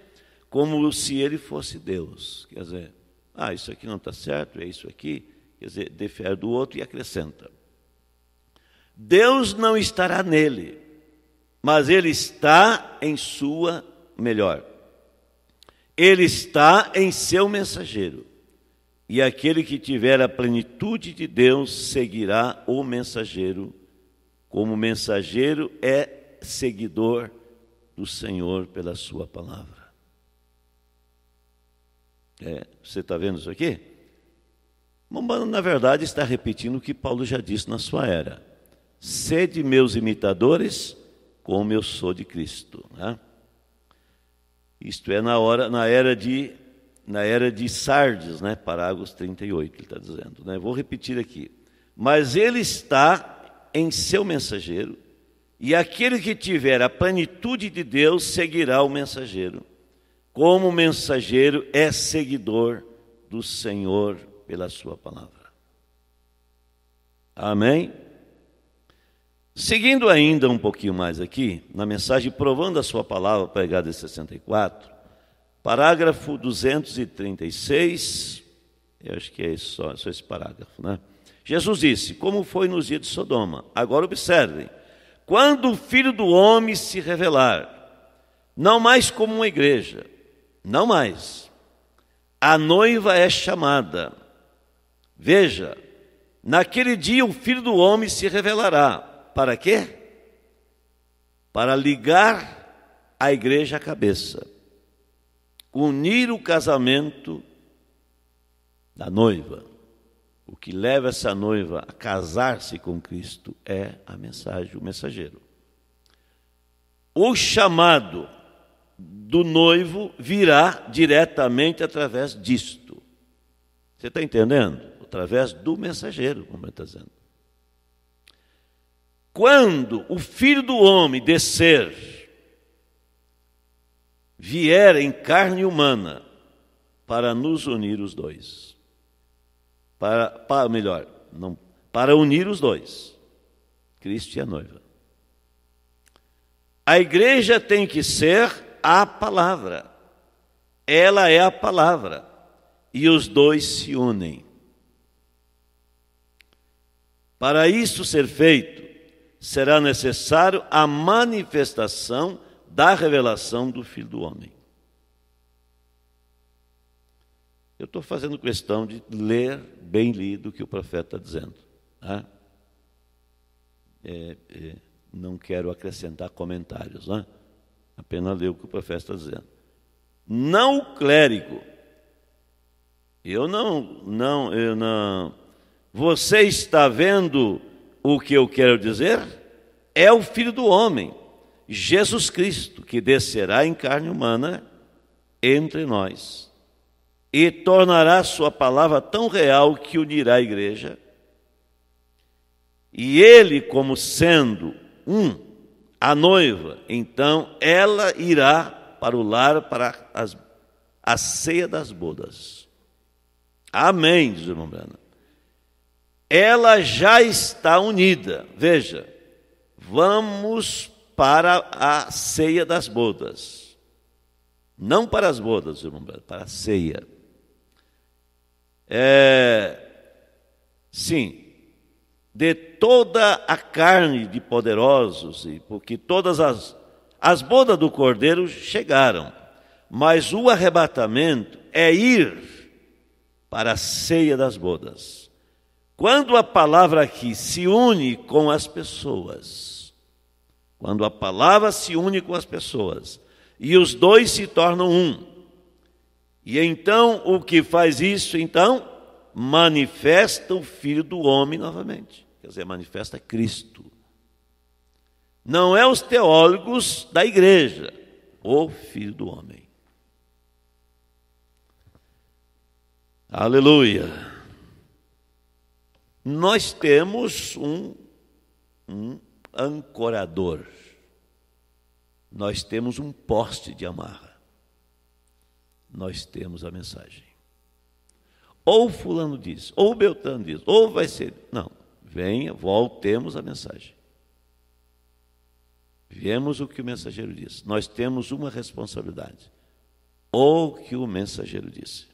como se ele fosse Deus. Quer dizer, ah, isso aqui não está certo, é isso aqui, quer dizer, defere do outro e acrescenta. Deus não estará nele, mas ele está em sua melhor ele está em seu mensageiro. E aquele que tiver a plenitude de Deus seguirá o mensageiro, como mensageiro é seguidor do Senhor pela sua palavra. É, você está vendo isso aqui? Mas, na verdade, está repetindo o que Paulo já disse na sua era: sede meus imitadores, como eu sou de Cristo. Né? Isto é, na, hora, na era de na era de Sardes, né? parágrafo 38, ele está dizendo. Né? Vou repetir aqui. Mas ele está em seu mensageiro, e aquele que tiver a plenitude de Deus seguirá o mensageiro. Como mensageiro é seguidor do Senhor pela sua palavra. Amém? Seguindo ainda um pouquinho mais aqui, na mensagem Provando a Sua Palavra, pegada 64, parágrafo 236, eu acho que é só, só esse parágrafo, né? Jesus disse: Como foi nos dias de Sodoma. Agora observem: quando o filho do homem se revelar, não mais como uma igreja, não mais, a noiva é chamada. Veja, naquele dia o filho do homem se revelará para quê? Para ligar a igreja à cabeça. Unir o casamento da noiva. O que leva essa noiva a casar-se com Cristo é a mensagem, o mensageiro. O chamado do noivo virá diretamente através disto. Você está entendendo? Através do mensageiro, como ele está dizendo quando o filho do homem descer, vier em carne humana para nos unir os dois. Para, para melhor, não, para unir os dois. Cristo e é a noiva. A igreja tem que ser a palavra. Ela é a palavra. E os dois se unem. Para isso ser feito, será necessário a manifestação da revelação do Filho do Homem. Eu estou fazendo questão de ler bem lido o que o profeta está dizendo. Tá? É, é, não quero acrescentar comentários, né? apenas ler o que o profeta está dizendo. Não o clérigo. Eu não, não, eu não. Você está vendo o que eu quero dizer é o Filho do Homem, Jesus Cristo, que descerá em carne humana entre nós e tornará sua palavra tão real que unirá a igreja. E ele, como sendo um, a noiva, então ela irá para o lar, para as, a ceia das bodas. Amém, diz o irmão Brana ela já está unida. Veja, vamos para a ceia das bodas. Não para as bodas, irmão, para a ceia. É, sim, de toda a carne de poderosos, e porque todas as, as bodas do cordeiro chegaram, mas o arrebatamento é ir para a ceia das bodas. Quando a palavra aqui se une com as pessoas, quando a palavra se une com as pessoas, e os dois se tornam um. E então o que faz isso? Então manifesta o Filho do Homem novamente. Quer dizer, manifesta Cristo. Não é os teólogos da igreja, o Filho do Homem. Aleluia nós temos um, um ancorador, nós temos um poste de amarra, nós temos a mensagem. Ou Fulano diz, ou Beltrano diz, ou vai ser. Não, venha, voltemos a mensagem. Vemos o que o mensageiro disse. Nós temos uma responsabilidade. Ou o que o mensageiro disse.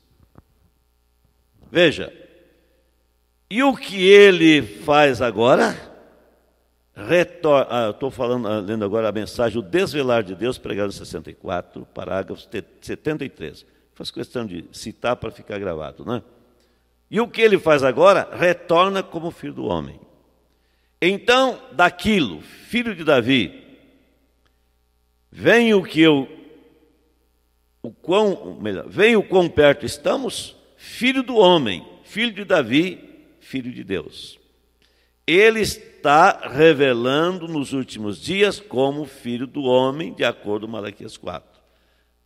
Veja, e o que ele faz agora? Retor... Ah, Estou falando, ah, lendo agora a mensagem, o desvelar de Deus, pregado em 64, parágrafo 73. Faz questão de citar para ficar gravado, né? E o que ele faz agora? Retorna como filho do homem. Então, daquilo, filho de Davi, vem o que eu. O quão, melhor, vem o quão perto estamos, filho do homem, filho de Davi, Filho de Deus. Ele está revelando nos últimos dias como Filho do Homem, de acordo com Malaquias 4.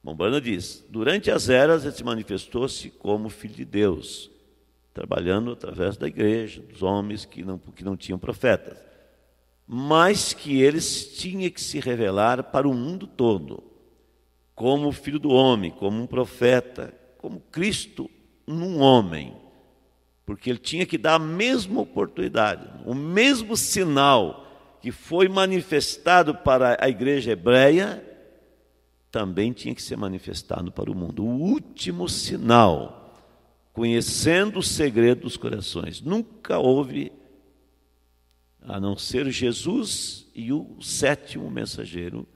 Mombrana diz: durante as eras ele se manifestou-se como Filho de Deus, trabalhando através da igreja, dos homens que não, que não tinham profetas, mas que eles tinham que se revelar para o mundo todo, como Filho do Homem, como um profeta, como Cristo num homem porque ele tinha que dar a mesma oportunidade, o mesmo sinal que foi manifestado para a igreja hebreia, também tinha que ser manifestado para o mundo. O último sinal, conhecendo o segredo dos corações. Nunca houve, a não ser Jesus e o sétimo mensageiro,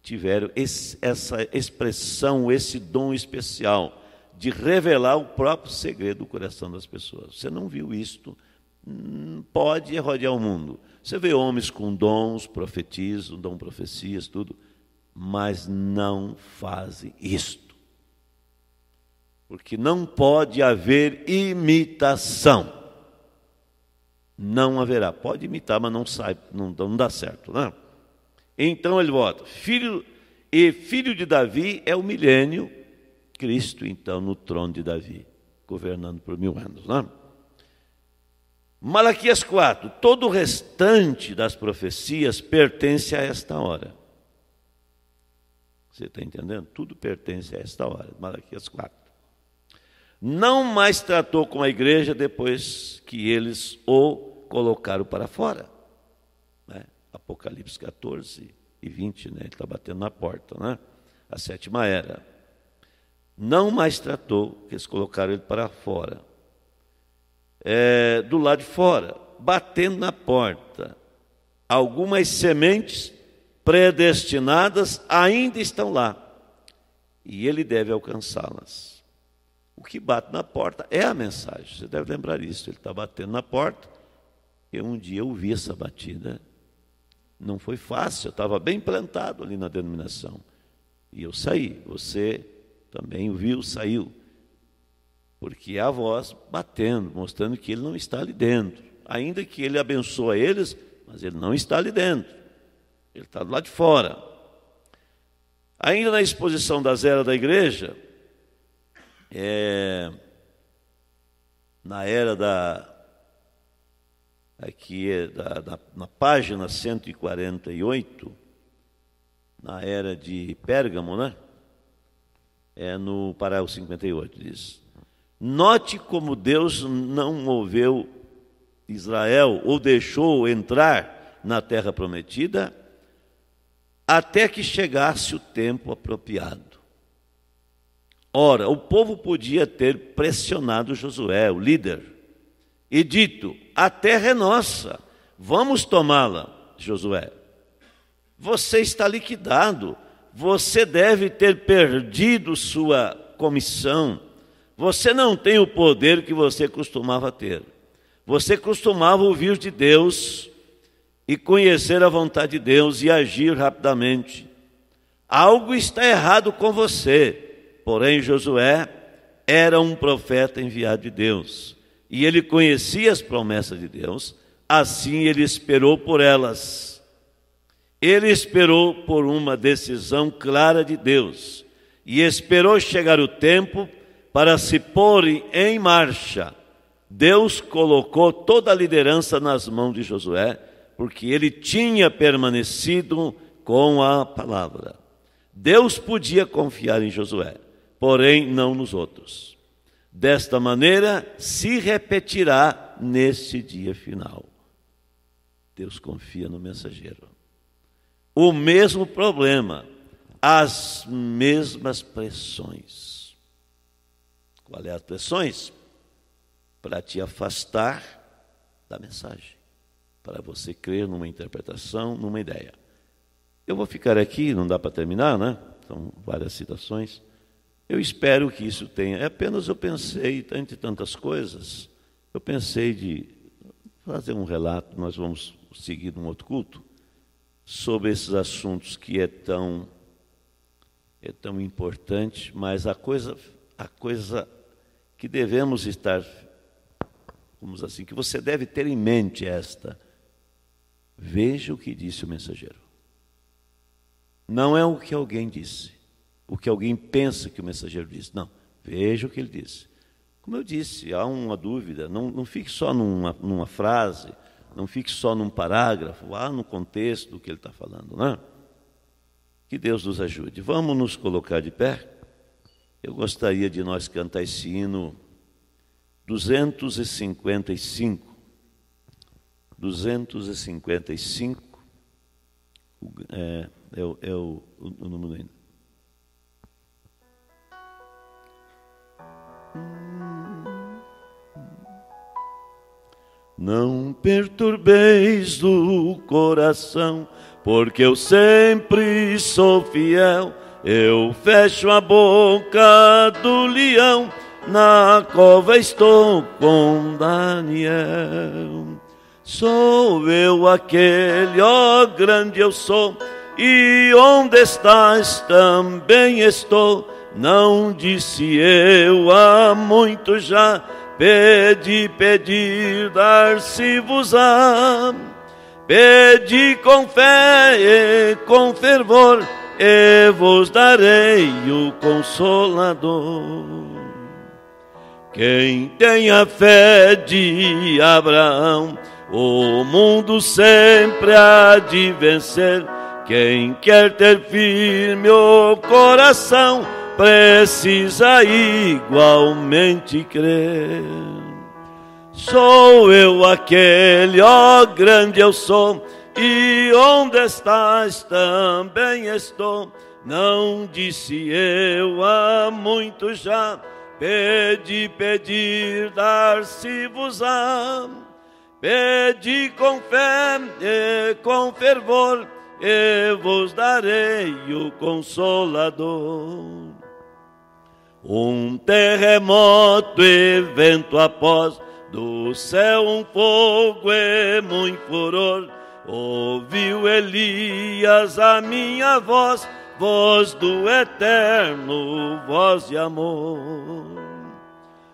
tiveram esse, essa expressão, esse dom especial de revelar o próprio segredo do coração das pessoas. Você não viu isto, hum, pode rodear o mundo. Você vê homens com dons, profetizam, dão profecias, tudo, mas não fazem isto. Porque não pode haver imitação. Não haverá. Pode imitar, mas não sai, não, não dá certo, né? Então ele vota. Filho e filho de Davi é o milênio Cristo, então, no trono de Davi, governando por mil anos. Não? Né? Malaquias 4. Todo o restante das profecias pertence a esta hora. Você está entendendo? Tudo pertence a esta hora, Malaquias 4. Não mais tratou com a igreja depois que eles o colocaram para fora. Né? Apocalipse 14 e 20, né? ele está batendo na porta, né? a sétima era não mais tratou, que eles colocaram ele para fora, é, do lado de fora, batendo na porta. Algumas sementes predestinadas ainda estão lá e ele deve alcançá-las. O que bate na porta é a mensagem, você deve lembrar isso. Ele está batendo na porta. Eu um dia ouvi essa batida, não foi fácil, eu estava bem plantado ali na denominação. E eu saí. Você também o viu, saiu. Porque a voz batendo, mostrando que ele não está ali dentro. Ainda que ele abençoa eles, mas ele não está ali dentro. Ele está do lado de fora. Ainda na exposição das eras da igreja, é, na era da. Aqui é da, da, na página 148, na era de Pérgamo, né? é no parágrafo 58, diz: Note como Deus não moveu Israel ou deixou entrar na terra prometida até que chegasse o tempo apropriado. Ora, o povo podia ter pressionado Josué, o líder, e dito: A terra é nossa, vamos tomá-la, Josué. Você está liquidado, você deve ter perdido sua comissão. Você não tem o poder que você costumava ter. Você costumava ouvir de Deus e conhecer a vontade de Deus e agir rapidamente. Algo está errado com você. Porém, Josué era um profeta enviado de Deus e ele conhecia as promessas de Deus, assim ele esperou por elas. Ele esperou por uma decisão clara de Deus e esperou chegar o tempo para se pôr em marcha. Deus colocou toda a liderança nas mãos de Josué, porque ele tinha permanecido com a palavra. Deus podia confiar em Josué, porém não nos outros. Desta maneira se repetirá nesse dia final. Deus confia no mensageiro o mesmo problema, as mesmas pressões. Qual é as pressões? Para te afastar da mensagem, para você crer numa interpretação, numa ideia. Eu vou ficar aqui, não dá para terminar, né? São várias citações. Eu espero que isso tenha. É apenas eu pensei, entre tantas coisas, eu pensei de fazer um relato, nós vamos seguir num outro culto sobre esses assuntos que é tão é tão importante, mas a coisa a coisa que devemos estar vamos assim, que você deve ter em mente é esta. Veja o que disse o mensageiro. Não é o que alguém disse, o que alguém pensa que o mensageiro disse. Não, veja o que ele disse. Como eu disse, há uma dúvida, não, não fique só numa, numa frase, não fique só num parágrafo, vá no contexto do que ele está falando, né? Que Deus nos ajude. Vamos nos colocar de pé. Eu gostaria de nós cantar esse hino 255. 255 é, é, é o, é o, o número Não perturbeis o coração, porque eu sempre sou fiel. Eu fecho a boca do leão, na cova estou com Daniel. Sou eu aquele, ó grande eu sou, e onde estás também estou. Não disse eu há muito já Pede, pedi, dar-se-vos-á. Pedi com fé e com fervor, e vos darei o Consolador. Quem tem a fé de Abraão, o mundo sempre há de vencer. Quem quer ter firme o coração, precisa igualmente crer. Sou eu aquele, ó grande eu sou, e onde estás também estou. Não disse eu há muito já, pedi, pedir, dar-se-vos-á. Pedi com fé e com fervor, e vos darei o consolador. Um terremoto, evento após, do céu um fogo e muito furor. Ouviu Elias a minha voz, voz do eterno, voz de amor.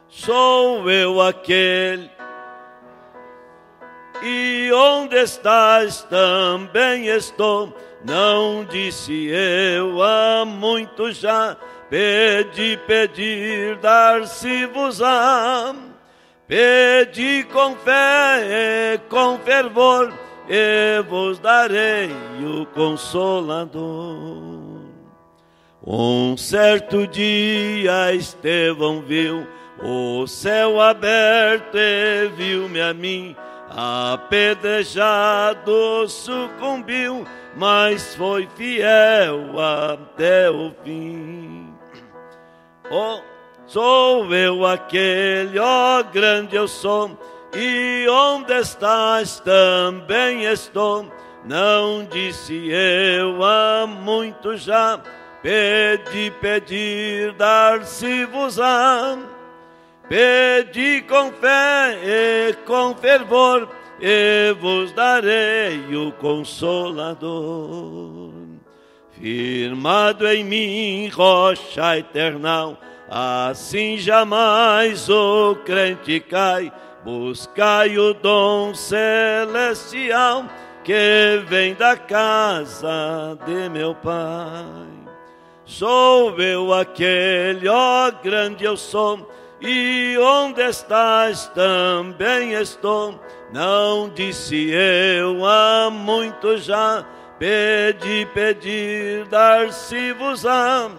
Sou eu aquele e onde estás também estou. Não disse eu há muito já, pedi, pedir, dar-se-vos-á. Pedi com fé e com fervor, e vos darei o consolador. Um certo dia Estevão viu o céu aberto e viu-me a mim apedrejado sucumbiu, mas foi fiel até o fim. Oh, sou eu aquele, ó oh, grande eu sou, e onde estás também estou. Não disse eu há muito já, pedi, pedir, dar-se-vos-á. Pedi com fé e com fervor, e vos darei o consolador. Firmado em mim, rocha eternal, assim jamais o crente cai. Buscai o dom celestial que vem da casa de meu Pai. Sou eu aquele, ó grande eu sou e onde estás também estou. Não disse eu há muito já, pedi, pedir dar-se-vos-á.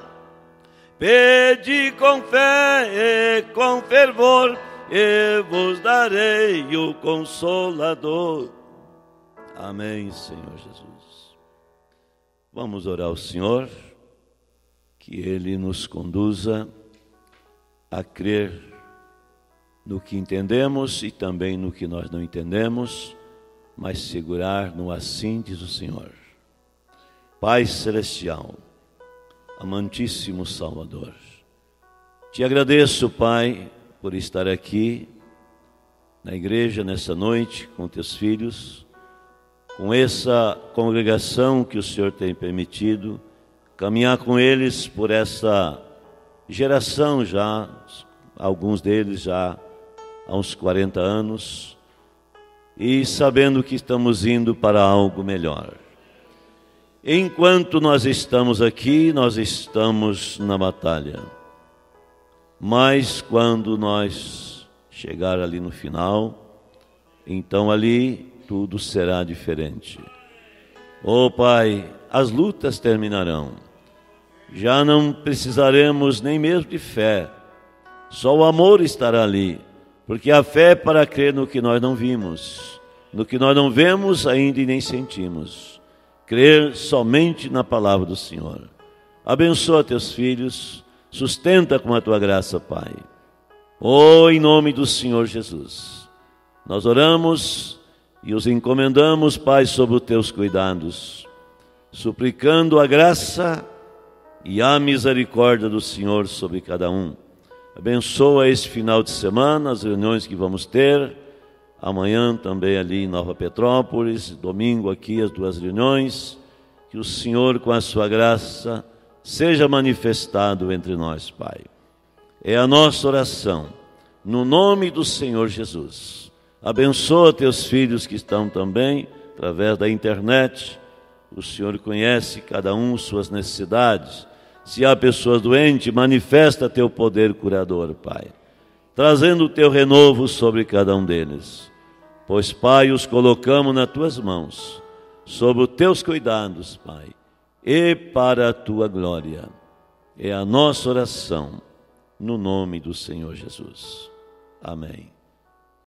Pedi com fé e com fervor, e vos darei o Consolador. Amém, Senhor Jesus. Vamos orar ao Senhor, que Ele nos conduza a crer no que entendemos e também no que nós não entendemos, mas segurar no assim diz o Senhor. Pai celestial, amantíssimo Salvador, te agradeço, Pai, por estar aqui na igreja nessa noite com teus filhos, com essa congregação que o Senhor tem permitido, caminhar com eles por essa geração já, alguns deles já há uns 40 anos, e sabendo que estamos indo para algo melhor. Enquanto nós estamos aqui, nós estamos na batalha. Mas quando nós chegar ali no final, então ali tudo será diferente. Oh Pai, as lutas terminarão já não precisaremos nem mesmo de fé. Só o amor estará ali, porque a fé é para crer no que nós não vimos, no que nós não vemos ainda e nem sentimos. Crer somente na palavra do Senhor. Abençoa teus filhos, sustenta com a tua graça, Pai. Oh, em nome do Senhor Jesus. Nós oramos e os encomendamos, Pai, sob os teus cuidados, suplicando a graça e a misericórdia do Senhor sobre cada um. Abençoa esse final de semana, as reuniões que vamos ter. Amanhã também ali em Nova Petrópolis, domingo aqui as duas reuniões. Que o Senhor, com a sua graça, seja manifestado entre nós, Pai. É a nossa oração, no nome do Senhor Jesus. Abençoa teus filhos que estão também através da internet. O Senhor conhece cada um suas necessidades se há pessoas doentes, manifesta teu poder curador, Pai, trazendo o teu renovo sobre cada um deles. Pois, Pai, os colocamos nas tuas mãos, sob os teus cuidados, Pai, e para a tua glória. É a nossa oração, no nome do Senhor Jesus. Amém.